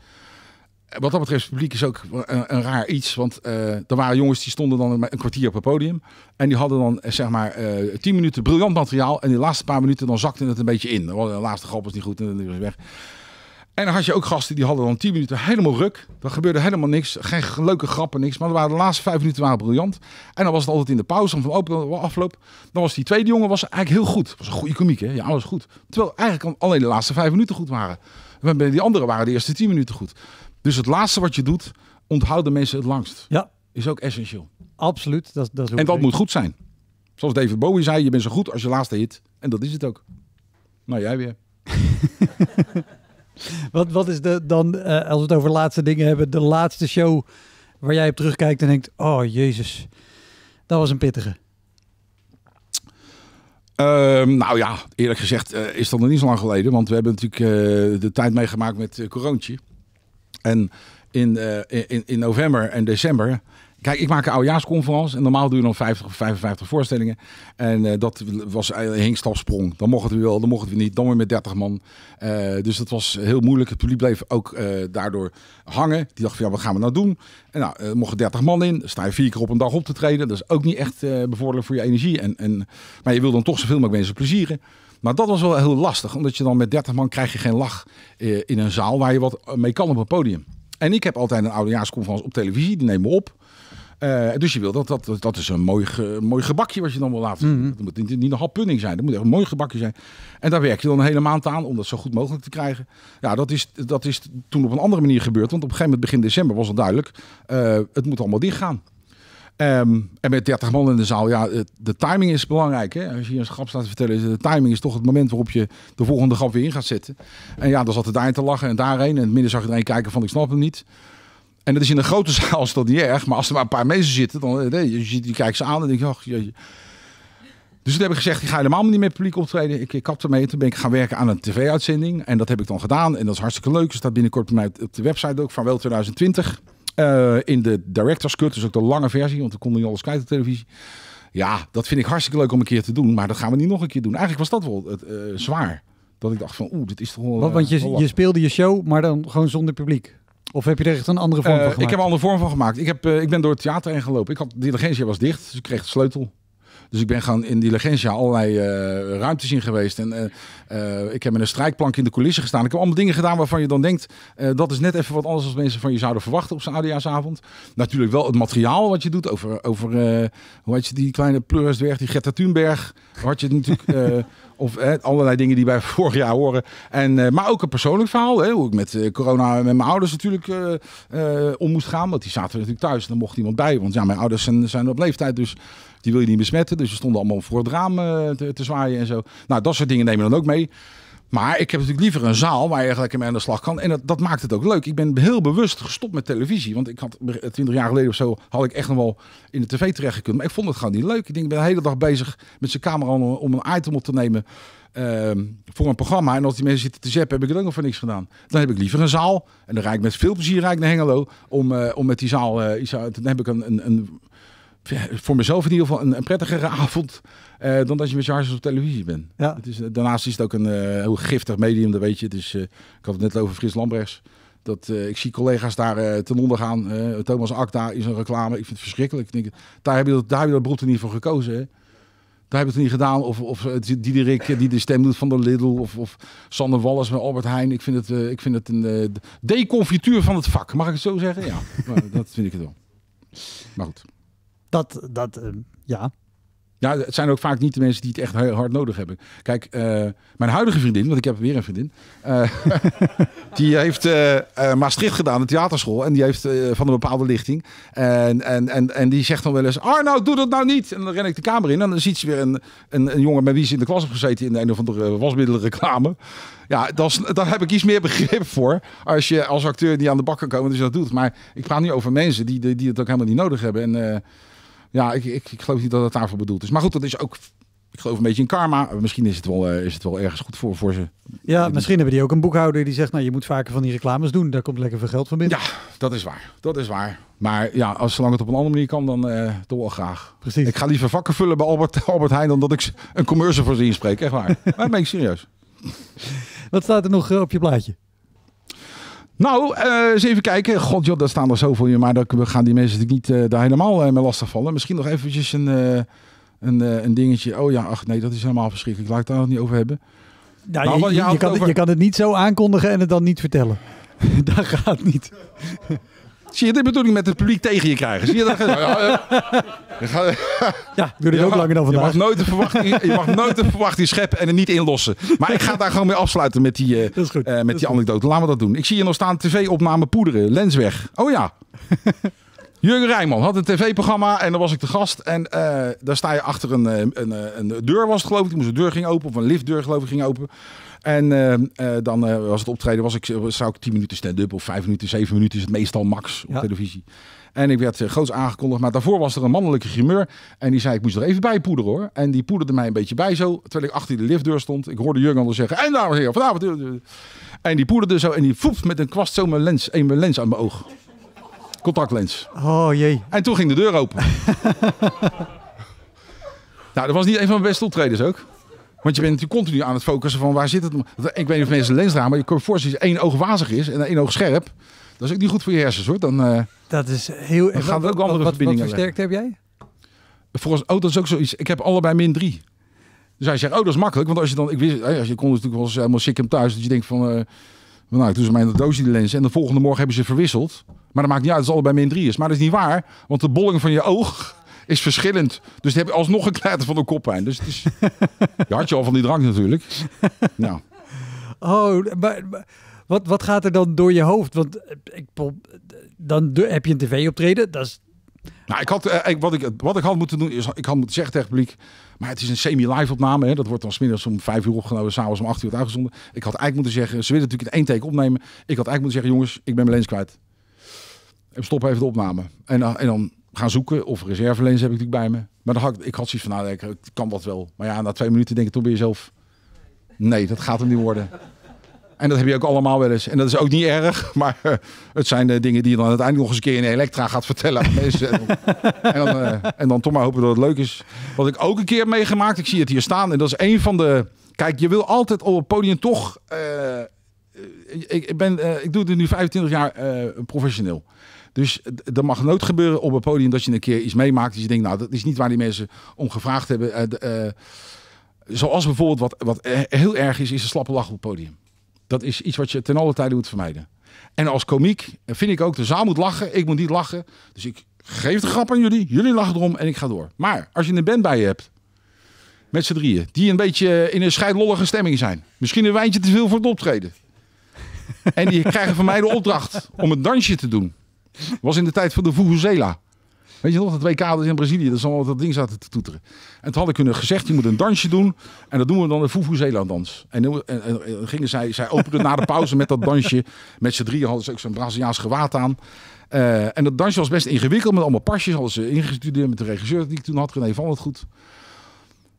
Eh, wat dat betreft, het publiek is ook een, raar iets. Want er waren jongens die stonden dan een kwartier op het podium. En die hadden dan zeg maar uh, tien minuten briljant materiaal. En die laatste paar minuten dan zakte het een beetje in. De laatste grap was niet goed en dan was weg. En dan had je ook gasten die hadden dan 10 minuten helemaal ruk. Dan gebeurde helemaal niks. Geen leuke grappen, niks. Maar waren de laatste vijf minuten waren briljant. En dan was het altijd in de pauze dan van open afloop. Dan was die tweede jongen was eigenlijk heel goed. Was een goede komiek, hè? Ja, alles goed. Terwijl eigenlijk alleen de laatste vijf minuten goed waren. En die anderen waren de eerste tien minuten goed. Dus het laatste wat je doet, onthouden mensen het langst. Ja. Is ook essentieel. Absoluut. Dat, dat is en dat moet goed zijn. Zoals David Bowie zei, je bent zo goed als je laatste hit. En dat is het ook. Nou, jij weer. Wat, wat is de, dan, eh, als we het over laatste dingen hebben, de laatste show waar jij op terugkijkt en denkt, oh jezus, dat was een pittige. Ehm, nou ja, eerlijk gezegd eh, is dat nog niet zo lang geleden. Want we hebben natuurlijk eh, de tijd meegemaakt met uh, Coroontje. En in, in, in november en december Kijk, ik maak een oudejaarsconferentie en normaal doe je dan 50 of 55 voorstellingen. En eh, dat was een eh, hinkstapsprong. Dan mochten we wel, dan mochten we niet. Dan weer met 30 man. Eh, dus dat was heel moeilijk. Het publiek bleef ook daardoor hangen. Die dacht van ja, wat gaan we nou doen? En nou, mochten 30 man in. Dan Sta je vier keer op een dag op te treden. Dat is ook niet echt bevorderlijk voor je energie. En, en, maar je wil dan toch zoveel mogelijk mensen plezieren. Maar dat was wel heel lastig, omdat je dan met 30 man krijg je geen lach in een zaal waar je wat mee kan op een podium. En ik heb altijd een oudejaarsconferentie op televisie, die nemen we op. Eh, dus je wil dat, dat, dat is een mooi, mooi gebakje wat je dan wil laten zien. Mm moet niet, een hap punning zijn, dat moet echt een mooi gebakje zijn. En daar werk je dan een hele maand aan om dat zo goed mogelijk te krijgen. Ja, dat is, dat is toen op een andere manier gebeurd. Want op een gegeven moment begin december was het duidelijk, eh, het moet allemaal dicht gaan. Ehm, en met 30 man in de zaal, ja, de timing is belangrijk. Hè? Als je hier een grap staat te vertellen, is de timing is toch het moment waarop je de volgende grap weer in gaat zetten. En ja, dan zat er daarin te lachen en daarheen. En in het midden zag één kijken van, ik snap hem niet. En dat is in een grote zaal is dat niet erg. Maar als er maar een paar mensen zitten, dan eh, nee, je ziet, die ze aan en denk je, Dus toen heb ik gezegd, ik ga helemaal niet met publiek optreden. Ik, ik kap mee. Toen ben ik gaan werken aan een tv-uitzending. En dat heb ik dan gedaan. En dat is hartstikke leuk. Er staat binnenkort bij mij op de website ook van wel 2020. in de director's cut, dus ook de lange versie. Want we konden niet alles kijken op televisie. Ja, dat vind ik hartstikke leuk om een keer te doen. Maar dat gaan we niet nog een keer doen. Eigenlijk was dat wel eh, zwaar. Dat ik dacht van, oeh, dit is toch wel... Want, want eh, je, je speelde je show, maar dan gewoon zonder publiek. Of heb je er echt een andere vorm eh, van gemaakt? Ik heb een andere vorm van gemaakt. Ik, heb, eh, ik ben door het theater heen gelopen. Ik had, die diligentie was dicht, dus ik kreeg de sleutel. Dus ik ben gaan in die Diligentia allerlei uh, ruimtes in geweest. En ik heb met een strijkplank in de coulissen gestaan. Ik heb allemaal dingen gedaan waarvan je dan denkt... dat is net even wat anders dan mensen van je zouden verwachten op zo'n oudejaarsavond. Natuurlijk wel het materiaal wat je doet over... over hoe heet je die kleine pleursdwerg, die Greta Thunberg... had je natuurlijk Of hè, allerlei dingen die wij vorig jaar horen. En, eh, maar ook een persoonlijk verhaal. Hè, hoe ik met eh, corona met mijn ouders natuurlijk eh, om moest gaan. Want die zaten natuurlijk thuis en dan mocht niemand bij. Want ja, mijn ouders zijn, zijn op leeftijd, dus die wil je niet besmetten. Dus ze stonden allemaal voor het raam te, te zwaaien en zo. Nou, dat soort dingen nemen we dan ook mee. Maar ik heb natuurlijk liever een zaal waar je gelijk in mee aan de slag kan. En dat, dat maakt het ook leuk. Ik ben heel bewust gestopt met televisie. Want ik had 20 jaar geleden of zo had ik echt nog wel in de tv terecht Maar ik vond het gewoon niet leuk. Ik denk, ik ben de hele dag bezig met zijn camera om, een item op te nemen. Ehm, voor een programma. En als die mensen zitten te zeppen, heb ik er ook nog voor niks gedaan. Dan heb ik liever een zaal. En dan rijd ik met veel plezier rijd ik naar Hengelo. Om, eh, om met die zaal eh, iets uit. Dan heb ik een, een, een voor mezelf in ieder geval een, een prettigere avond eh, dan dat je met je op televisie bent. Ja. Het is, eh, daarnaast is het ook een eh, heel giftig medium, dat weet je. Dus, uh, ik had het net over Frits Lambrechts. Dat, ik zie collega's daar ten onder gaan. Thomas Acta is een reclame. Ik vind het verschrikkelijk. Ik denk, daar hebben we dat, daar hebben dat brood niet voor gekozen. Daar hebben we het niet gedaan. Of, of Diederik die de stem doet van de Lidl. Of, of Sander Wallis met Albert Heijn. Ik vind het, ik vind het een uh, deconfituur van het vak. Mag ik het zo zeggen? Ja, dat vind ik het wel. Maar goed. Dat, dat eh, ja. Ja, het zijn ook vaak niet de mensen die het echt heel hard nodig hebben. Kijk, eh, mijn huidige vriendin, want ik heb weer een vriendin. Eh, die heeft Maastricht gedaan, de theaterschool. En die heeft van een bepaalde lichting. En, en, en, en die zegt dan wel eens, nou, doe dat nou niet. En dan ren ik de kamer in en dan ziet ze weer een, een, een jongen met wie ze in de klas heeft gezeten in de een of andere wasmiddelenreclame. Ja, daar heb ik iets meer begrip voor. Als je als acteur die aan de bak kan komen, dus dat doet. Maar ik praat nu over mensen die, die, die het ook helemaal niet nodig hebben. En ja, ik, ik, ik geloof niet dat dat daarvoor bedoeld is. Maar goed, dat is ook ik geloof een beetje in karma. Misschien is het wel, eh, is het wel ergens goed voor, voor ze. Ja, misschien hebben die ook een boekhouder die zegt: Nou, je moet vaker van die reclames doen. Daar komt lekker veel geld van binnen. Ja, dat is waar. Dat is waar. Maar ja, als zolang het op een andere manier kan, dan uh, toch wel graag. Precies. Ik ga liever vakken vullen bij Albert, Albert Heijn dan dat ik een commercial voor ze Echt waar. maar ben ik serieus. Wat staat er nog eh, op je plaatje? Nou, eh, eens even kijken. God joh, daar staan er zoveel in. Maar we gaan die mensen natuurlijk niet eh, daar helemaal uh, mee lastigvallen. Misschien nog eventjes een, een, een, dingetje. Oh ja, ach nee, dat is helemaal verschrikkelijk. Laat ik daar nog niet over hebben. Nou, je, kan Het, je kan het niet zo aankondigen en het dan niet vertellen. dat gaat niet. Zie je, dit bedoel ik met het publiek tegen je krijgen. Zie je dat? Ja, ja, ja doe ook langer dan vandaag. Je mag nooit de verwachting, je mag nooit de verwachting scheppen en er niet inlossen. Maar ik ga daar gewoon mee afsluiten met die, eh, eh, met die anekdote. Laten we dat doen. Ik zie je nog staan, tv-opname poederen, lens weg. Oh ja. Jurgen Rijman had een tv-programma en dan was ik de gast. En eh, daar sta je achter een, een, een, een deur was het, geloof ik. Die moest de deur ging open of een liftdeur geloof ik ging open. En ehm, eh, dan eh, was het optreden, was ik, zou ik 10 minuten stand-up of 5 minuten, 7 minuten is het meestal max op televisie. En ik werd eh, groots aangekondigd. Maar daarvoor was er een mannelijke grimeur. En die zei, ik moest er even bij poederen hoor. En die poederde mij een beetje bij zo. Terwijl ik achter de liftdeur stond. Ik hoorde Jurgen al zeggen, en dames en heren, vanavond. En die poederde zo. En die voep met een kwast zo mijn lens, een mijn lens aan mijn oog. Contactlens. Oh jee. En toen ging de deur open. nou, dat was niet een van mijn beste optredens ook. Want je bent natuurlijk continu aan het focussen van waar zit het. Ik weet niet of mensen lens maar je kunt voor zich één oog wazig is en één oog scherp. Dat is ook niet goed voor je hersens hoor. Dan, eh, dat is heel erg. gaan we ook andere wat, verbindingen. Wat versterkt heb jij? Volgens, oh, dat is ook zoiets. Ik heb allebei min drie. Dus hij zegt, oh, dat is makkelijk. Want als je dan, ik wist, als je kon natuurlijk wel eens eh, helemaal sick hem thuis. Dat je denkt van, uh, nou, toen ze mij in de doosje die lens. En de volgende morgen hebben ze verwisseld. Maar dat maakt niet uit, dat het allebei min 3 is. Maar dat is niet waar, want de bolling van je oog is verschillend. Dus die heb je alsnog een klater van de koppijn. Dus het is, je had je al van die drank natuurlijk. Nou. Oh, maar, wat, wat gaat er dan door je hoofd? Want eh, ik, dan heb je een tv-optreden. Dat is... Nou, ik had, eh, ik, wat, ik, wat ik had moeten doen, is ik had moeten zeggen tegen het publiek... Maar het is een semi-live opname. Hè. Dat wordt dan smiddags om vijf uur opgenomen, s'avonds om acht uur uitgezonden. Ik had eigenlijk moeten zeggen, ze willen natuurlijk in één teken opnemen. Ik had eigenlijk moeten zeggen, jongens, ik ben mijn kwijt. En stop even de opname. En, eh, en dan gaan zoeken. Of reservelens heb ik natuurlijk bij me. Maar dan had ik, ik had zoiets van, nou, ik, kan dat wel. Maar ja, na twee minuten denk ik toch bij zelf: Nee, dat gaat hem niet worden. En dat heb je ook allemaal wel eens. En dat is ook niet erg, maar eh, het zijn de dingen die je dan uiteindelijk nog eens een keer in Elektra gaat vertellen en, dan, uh, en dan, toch maar hopen dat het leuk is. Wat ik ook een keer heb meegemaakt, ik zie het hier staan. En dat is een van de. Kijk, je wil altijd op het podium toch. Eh, ik, ben, ik doe dit nu 25 jaar professioneel. Dus dat mag nooit gebeuren op een podium dat je een keer iets meemaakt. Dat je denkt, nou, dat is niet waar die mensen om gevraagd hebben. Eh, eh, zoals bijvoorbeeld wat, wat heel erg is, is een slappe lach op het podium. Dat is iets wat je ten alle tijde moet vermijden. En als komiek vind ik ook, de zaal moet lachen, ik moet niet lachen. Dus ik geef de grap aan jullie, jullie lachen erom en ik ga door. Maar als je een band bij je hebt, met z'n drieën, die een beetje in een scheidlollige stemming zijn. Misschien een wijntje te veel voor het optreden. En die krijgen van mij de opdracht om een dansje te doen was in de tijd van de Vuvuzela. Weet je nog, dat twee kaders in Brazilië, dat is allemaal dat ding zaten te toeteren. En toen had ik hun gezegd, je moet een dansje doen. En dat doen we dan de Vuvuzela-dans. En, en, gingen zij, zij openden na de pauze met dat dansje. Met z'n drieën hadden ze ook zo'n Braziliaans gewaad aan. Eh, en dat dansje was best ingewikkeld, met allemaal pasjes hadden ze ingestudeerd met de regisseur die ik toen had, René van het goed.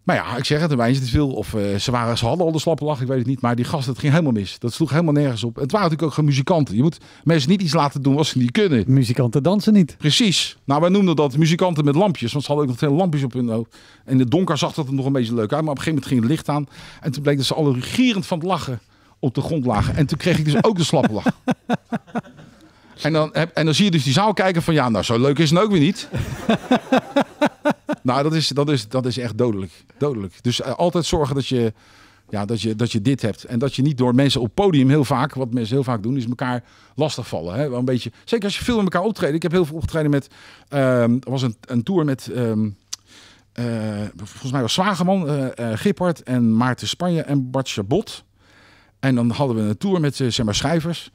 Maar ja, ik zeg het, een wijntje te veel. Of eh, ze, waren, hadden al de slappe lach, ik weet het niet. Maar die gast, dat ging helemaal mis. Dat sloeg helemaal nergens op. Het waren natuurlijk ook geen muzikanten. Je moet mensen niet iets laten doen als ze niet kunnen. Muzikanten dansen niet. Precies. Nou, wij noemden dat muzikanten met lampjes. Want ze hadden ook nog veel lampjes op hun hoofd. En in het donker zag dat er nog een beetje leuk uit. Maar op een gegeven moment ging het licht aan. En toen bleek dat ze alle regierend van het lachen op de grond lagen. En toen kreeg ik dus ook de slappe lach. en dan, heb, en dan zie je dus die zaal kijken van ja, nou zo leuk is het nou ook weer niet nou, dat is, dat, is, dat is echt dodelijk. dodelijk. Dus eh, altijd zorgen dat je, ja, dat, je, dat je dit hebt. En dat je niet door mensen op podium heel vaak, wat mensen heel vaak doen, is elkaar lastigvallen. Hè? Wel een beetje, zeker als je veel met elkaar optreden. Ik heb heel veel opgetreden met, ehm, er was een, een tour met... Ehm, eh, volgens mij was Zwageman, uh, Gippard en Maarten Spanje en Bart Chabot. En dan hadden we een tour met zeg maar, schrijvers.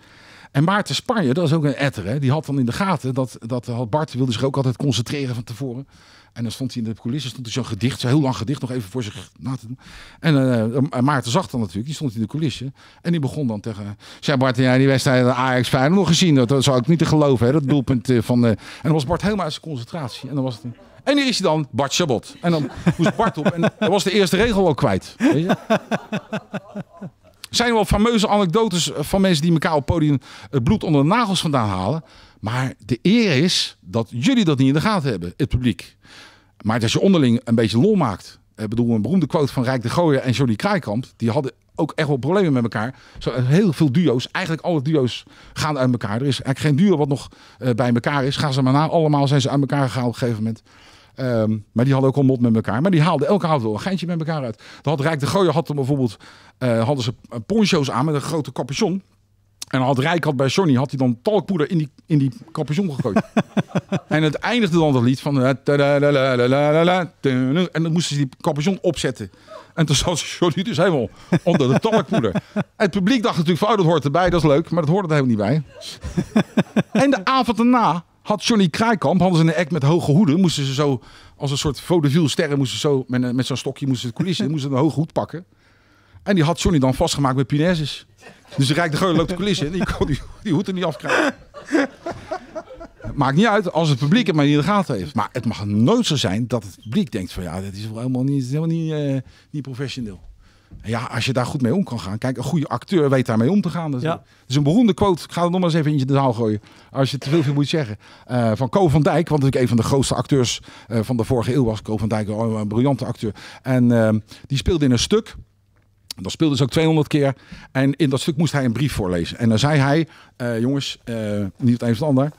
En Maarten Spanje, dat is ook een etter, hè? die had dan in de gaten dat, dat Bart wilde zich ook altijd concentreren van tevoren. En dan stond hij in de coulissen, stond hij zo'n gedicht, zo'n heel lang gedicht, nog even voor zich na te doen. En eh, Maarten zag dan natuurlijk, die stond in de coulissen. En die begon dan tegen, zei Bart, ja, die wedstrijd Ajax Feyenoord nog gezien. Dat, dat zou ik niet te geloven, hè, dat doelpunt eh, van... Eh. en dan was Bart helemaal uit zijn concentratie. En dan was het... en hier is hij dan, Bart Chabot. En dan moest Bart op en dan was de eerste regel al kwijt. Weet je? Zijn er wel fameuze anekdotes van mensen die elkaar op podium het bloed onder de nagels vandaan halen? Maar de eer is dat jullie dat niet in de gaten hebben, het publiek. Maar dat je onderling een beetje lol maakt. Ik bedoel, een beroemde quote van Rijk de Gooier en Johnny Kraaikamp. Die hadden ook echt wel problemen met elkaar. Zo, eh, heel veel duo's, eigenlijk alle duo's gaan uit elkaar. Er is eigenlijk geen duo wat nog eh, bij elkaar is. Gaan ze maar na, allemaal zijn ze uit elkaar gegaan op een gegeven moment. Ehm, maar die hadden ook al mot met elkaar. Maar die haalden elke avond wel een geintje met elkaar uit. Dan had Rijk de Gooier had bijvoorbeeld uh, hadden ze poncho's aan met een grote capuchon. En had Rijk had bij Sony had hij dan talkpoeder in die, in die capuchon gegooid. en het eindigde dan dat lied van... En dan moesten ze die capuchon opzetten. En toen zat Johnny dus helemaal onder de talkpoeder. het publiek dacht natuurlijk van, oh, dat hoort erbij, dat is leuk. Maar dat hoorde er helemaal niet bij. en de avond daarna had Johnny Kraaikamp, hadden ze een act met hoge hoeden. Moesten ze zo, als een soort vaudeville sterren, moesten ze zo, met, met zo'n stokje moesten ze het coulissen, moesten ze een hoge hoed pakken. En die had Johnny dan vastgemaakt met punaises. Dus Rijk de Geur loopt de coulissen en die kon die, hoed er niet afkrijgen. Maakt niet uit als het publiek het maar niet in de gaten heeft. Maar het mag nooit zo zijn dat het publiek denkt van ja, dit is wel helemaal niet, helemaal niet, eh, niet professioneel. Ja, als je daar goed mee om kan gaan. Kijk, een goede acteur weet daarmee om te gaan. Dus, ja. dus een beroemde quote. Ik ga er nog maar eens even in de zaal gooien. Als je te veel moet zeggen. Eh, van Ko van Dijk. Want ik een van de grootste acteurs eh, van de vorige eeuw was. Ko van Dijk, een briljante acteur. En ehm, die speelde in een stuk. Dat speelde ze ook 200 keer. En in dat stuk moest hij een brief voorlezen. En dan zei hij: eh, Jongens, eh, niet het een of het ander.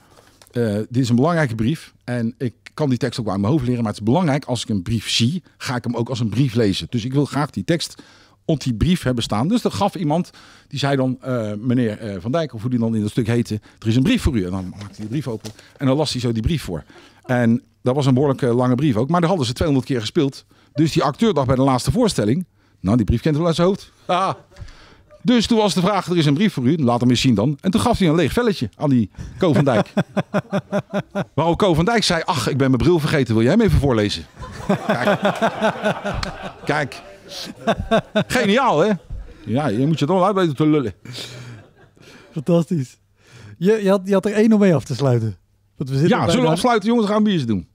Eh, dit is een belangrijke brief. En ik kan die tekst ook wel aan mijn hoofd leren. Maar het is belangrijk als ik een brief zie, ga ik hem ook als een brief lezen. Dus ik wil graag die tekst op die brief hebben staan. Dus dat gaf iemand, die zei dan, meneer Van Dijk, of hoe die dan in dat stuk heette, er is een brief voor u. En dan maakte hij de brief open en dan las hij zo die brief voor. En dat was een behoorlijk lange brief ook, maar daar hadden ze 200 keer gespeeld. Dus die acteur dacht bij de laatste voorstelling, nou, die brief kent wel uit zijn hoofd. Ah. Dus toen was de vraag, er is een brief voor u, laat hem eens zien dan. En toen gaf hij een leeg velletje aan die Ko van Dijk. Waarop Ko van Dijk zei, ach, ik ben mijn bril vergeten, wil jij hem even voorlezen? Kijk. Kijk. Geniaal, hè? Ja, je moet je toch wel uit weten te lullen. Fantastisch. Je, je, had, je had er één om mee af te sluiten. Want we ja, zullen we afsluiten, jongens? Gaan we doen.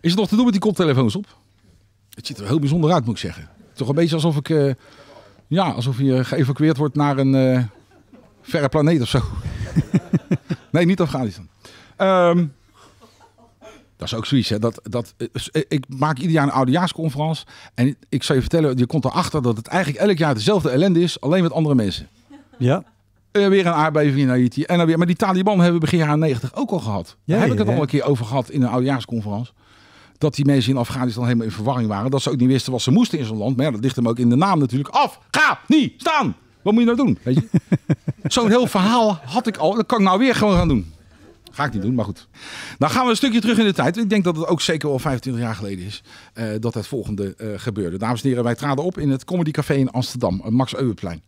Is het nog te doen met die koptelefoons op? Het ziet er heel bijzonder uit, moet ik zeggen. Toch een beetje alsof ik, eh, ja, alsof je geëvacueerd wordt naar een eh, verre planeet of zo. nee, niet Afghanistan. Um, dat is ook zoiets. Hè? Dat, dat, eh, ik maak ieder jaar een oudejaarsconferentie. En ik zou je vertellen, je komt erachter dat het eigenlijk elk jaar dezelfde ellende is, alleen met andere mensen. Ja. weer een aardbeving in Haiti. En weer. Maar die Taliban hebben we begin jaren 90 ook al gehad. Daar heb ik het al een keer over gehad in een oudejaarsconferentie dat die mensen in Afghanistan helemaal in verwarring waren. Dat ze ook niet wisten wat ze moesten in zo'n land. Maar dat ligt hem ook in de naam natuurlijk. Af, ga, niet, staan. Wat moet je nou doen? zo'n heel verhaal had ik al. Dat kan ik nou weer gewoon gaan doen. Ga ik niet doen, maar goed. Nou gaan we een stukje terug in de tijd. Ik denk dat het ook zeker wel 25 jaar geleden is eh, dat het volgende eh, gebeurde. Dames en heren, wij traden op in het Comedy Café in Amsterdam, eh, Max Euweplein.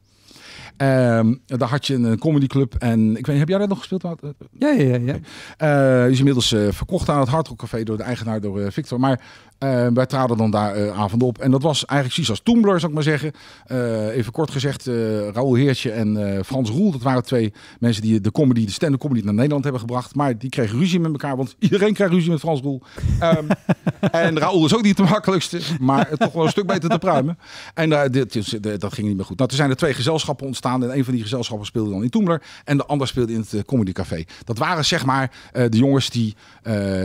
Ehm, daar had je een comedyclub en ik weet heb jij dat nog gespeeld? Eh, ja, ja, ja. ja. is eh, dus inmiddels eh, verkocht aan het Hard Café door de eigenaar, door Victor. Maar uh, wij traden dan daar eh, avond op. En dat was eigenlijk precies als Toembler, zou ik maar zeggen. Eh, even kort gezegd, Raoul Heertje en Frans Roel. Dat waren twee mensen die de comedy, de stand-up comedy naar Nederland hebben gebracht. Maar die kregen ruzie met elkaar, want iedereen kreeg ruzie met Frans Roel. Ehm, en Raoul is ook niet de makkelijkste, maar toch wel een stuk beter te pruimen. En dit, dat ging niet meer goed. Nou, toen zijn er twee gezelschappen ontstaan. En een van die gezelschappen speelde dan in Toembler. En de ander speelde in het Comedy Café. Dat waren zeg maar de jongens die,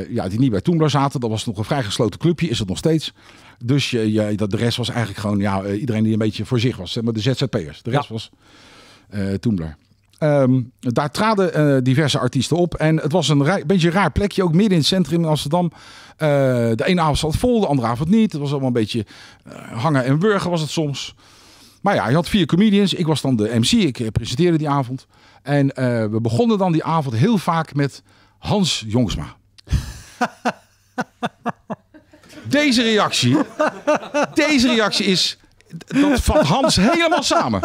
ja, die niet bij Toembler zaten. Dat was nog een vrij gesloten clubje is het nog steeds. Dus je, dat, de rest was eigenlijk gewoon ja, eh, iedereen die een beetje voor zich was. maar de ZZP'ers. De rest was uh, daar traden eh, diverse artiesten op. En het was een raar, beetje een raar plekje, ook midden in het centrum in Amsterdam. de ene avond zat vol, de andere avond niet. Het was allemaal een beetje hangen en wurgen was het soms. Maar ja, je had vier comedians. Ik was dan de MC, ik presenteerde die avond. En we begonnen dan die avond heel vaak met Hans Jongsma. Deze reactie, deze reactie is, dat valt Hans helemaal samen.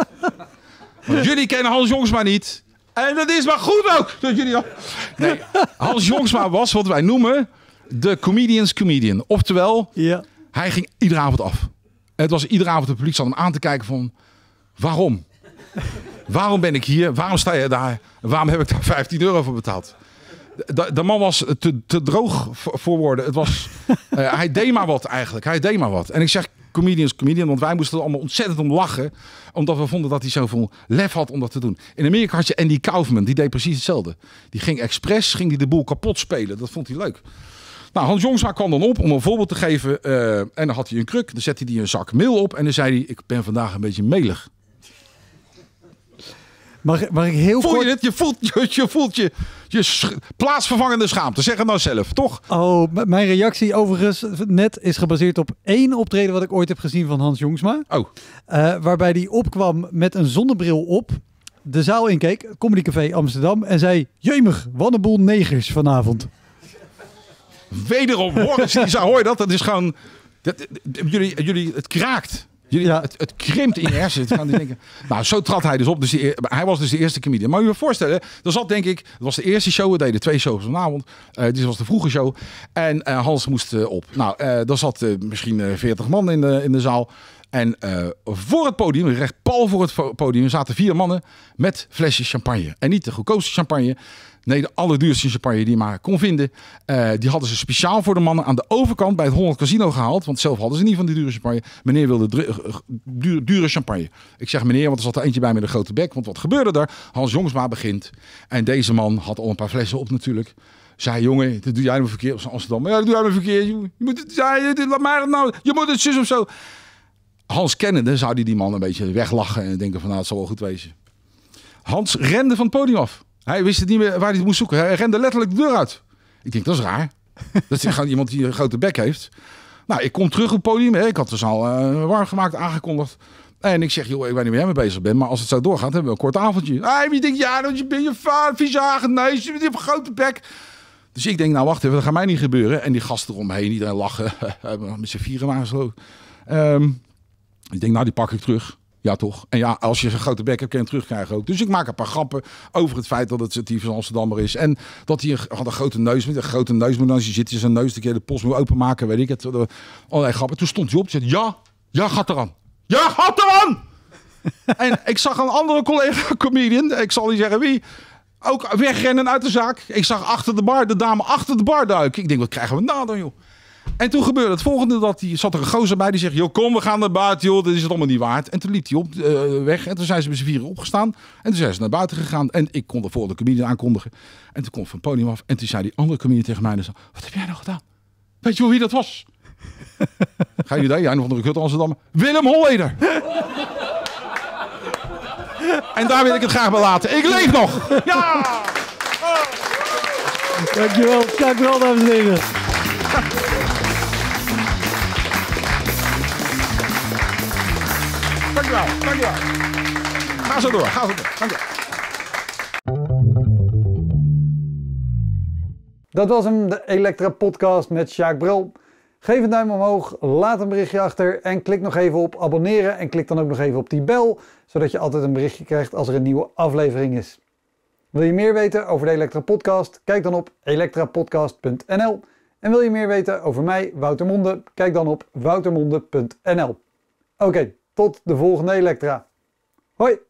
Want jullie kennen Hans Jongsma niet. En dat is maar goed ook. Dat jullie al... nee, Hans Jongsma was wat wij noemen de comedians comedian. Oftewel, ja. hij ging iedere avond af. Het was iedere avond het publiek zat hem aan te kijken van... Waarom? Waarom ben ik hier? Waarom sta je daar? Waarom heb ik daar 15 euro voor betaald? de, de man was te, te droog voor woorden. Het was, eh, hij deed maar wat eigenlijk. Hij deed maar wat. En ik zeg comedians, comedian, want wij moesten er allemaal ontzettend om lachen. Omdat we vonden dat hij zoveel lef had om dat te doen. In Amerika had je Andy Kaufman, die deed precies hetzelfde. Die ging expres, ging die de boel kapot spelen. Dat vond hij leuk. Nou, Hans Jongsma kwam dan op om een voorbeeld te geven. Eh, en dan had hij een kruk. Dan zette hij een zak meel op. En dan zei hij, ik ben vandaag een beetje melig. Mag, mag ik heel Voel je het? Je voelt je voelt je je plaatsvervangende schaamte. Zeg het nou zelf, toch? Oh, mijn reactie overigens net is gebaseerd op één optreden wat ik ooit heb gezien van Hans Jongsma. Oh. Eh, waarbij die opkwam met een zonnebril op de zaal inkeek, Comedy Café Amsterdam, en zei: Jemig, wat negers vanavond. Wederom, hoor, zou hoor dat, dat is gewoon. Dat, jullie, jullie, het kraakt ja. het, het krimpt in je hersenen. Nou, zo trad hij dus op. Dus e- hij was dus de eerste comedian. Maar je je voorstellen, er zat denk ik... Dat was de eerste show. We deden twee shows vanavond. Uh, dit was de vroege show. En eh, Hans moest eh, op. Nou, daar zat misschien 40 man in de, in de zaal. En voor het podium, dus recht pal voor het podium, zaten vier mannen met flesjes champagne. En niet de goedkoopste champagne. Nee, de allerduurste champagne die je maar kon vinden. Eh, die hadden ze speciaal voor de mannen aan de overkant bij het Holland Casino gehaald. Want zelf hadden ze niet van die dure champagne. Meneer wilde eh, eh, dure, dure champagne. Ik zeg meneer, want er zat er eentje bij met een grote bek. Want wat gebeurde er? Hans Jongsma begint. En deze man had al een paar flessen op natuurlijk. Zei, jongen, dat doe jij me verkeerd. Op Amsterdam. Ja, dat doe jij me verkeerd. Je moet het, laat mij dat nou. Je moet het zus of zo. Hans kennende zou die, die man een beetje weglachen. En denken van, nou, het zal wel goed wezen. Hans rende van het podium af. Hij wist het niet meer waar hij het moest zoeken. Hij rende letterlijk de deur uit. Ik denk, dat is raar. Dat is iemand die een grote bek heeft. Nou, ik kom terug op het podium. Ik had dus al eh, warm gemaakt, aangekondigd. En ik zeg, joh, ik weet niet waar ik mee bezig bent, maar als het zo doorgaat, hebben we een kort avondje. Hij wie denkt, ja, dat je bent je vader, vies hagenneus, je hebt een grote bek. Dus ik denk, nou wacht even, dat gaat mij niet gebeuren. En die gasten eromheen, iedereen lachen, met z'n vieren waren zo. Um, ehm, ik denk, nou die pak ik terug. Ja, toch? En ja, als je een grote bek hebt, kan je hem terugkrijgen ook. Dus ik maak een paar grappen over het feit dat het Steve van Amsterdammer is. En dat hij had een grote neus met een grote neus. Maar als je zit in zijn neus, de keer de post moet openmaken, weet ik het. Allerlei grappen. Toen stond hij op en zei, ja, ja, gaat eraan. Ja, gaat eraan! en ik zag een andere collega comedian, ik zal niet zeggen wie, ook wegrennen uit de zaak. Ik zag achter de bar de dame achter de bar duiken. Ik denk, wat krijgen we nou dan, joh? En toen gebeurde het volgende. Dat die, zat er een gozer bij die zegt... Joh, kom, we gaan naar buiten, joh. Dit is het allemaal niet waard. En toen liep hij op, eh, weg. En toen zijn ze met z'n vieren opgestaan. En toen zijn ze naar buiten gegaan. En ik kon de volgende aankondigen. En toen komt Van het podium af. En toen zei die andere comedian tegen mij... Zei, Wat heb jij nou gedaan? Weet je wel wie dat was? ga je daar Jij nog van de kut Amsterdam. Willem Holleder. en daar wil ik het graag bij laten. Ik leef nog! Ja! Dankjewel. Dankjewel, dames en heren. Dankjewel, dankjewel. Ga zo door, ga zo door. Dat was hem, de Elektra Podcast met Sjaak Bril. Geef een duim omhoog, laat een berichtje achter en klik nog even op abonneren. En klik dan ook nog even op die bel, zodat je altijd een berichtje krijgt als er een nieuwe aflevering is. Wil je meer weten over de Elektra Podcast? Kijk dan op elektrapodcast.nl. En wil je meer weten over mij, Wouter Monde? Kijk dan op woutermonde.nl. Oké, tot de volgende Elektra. Hoi!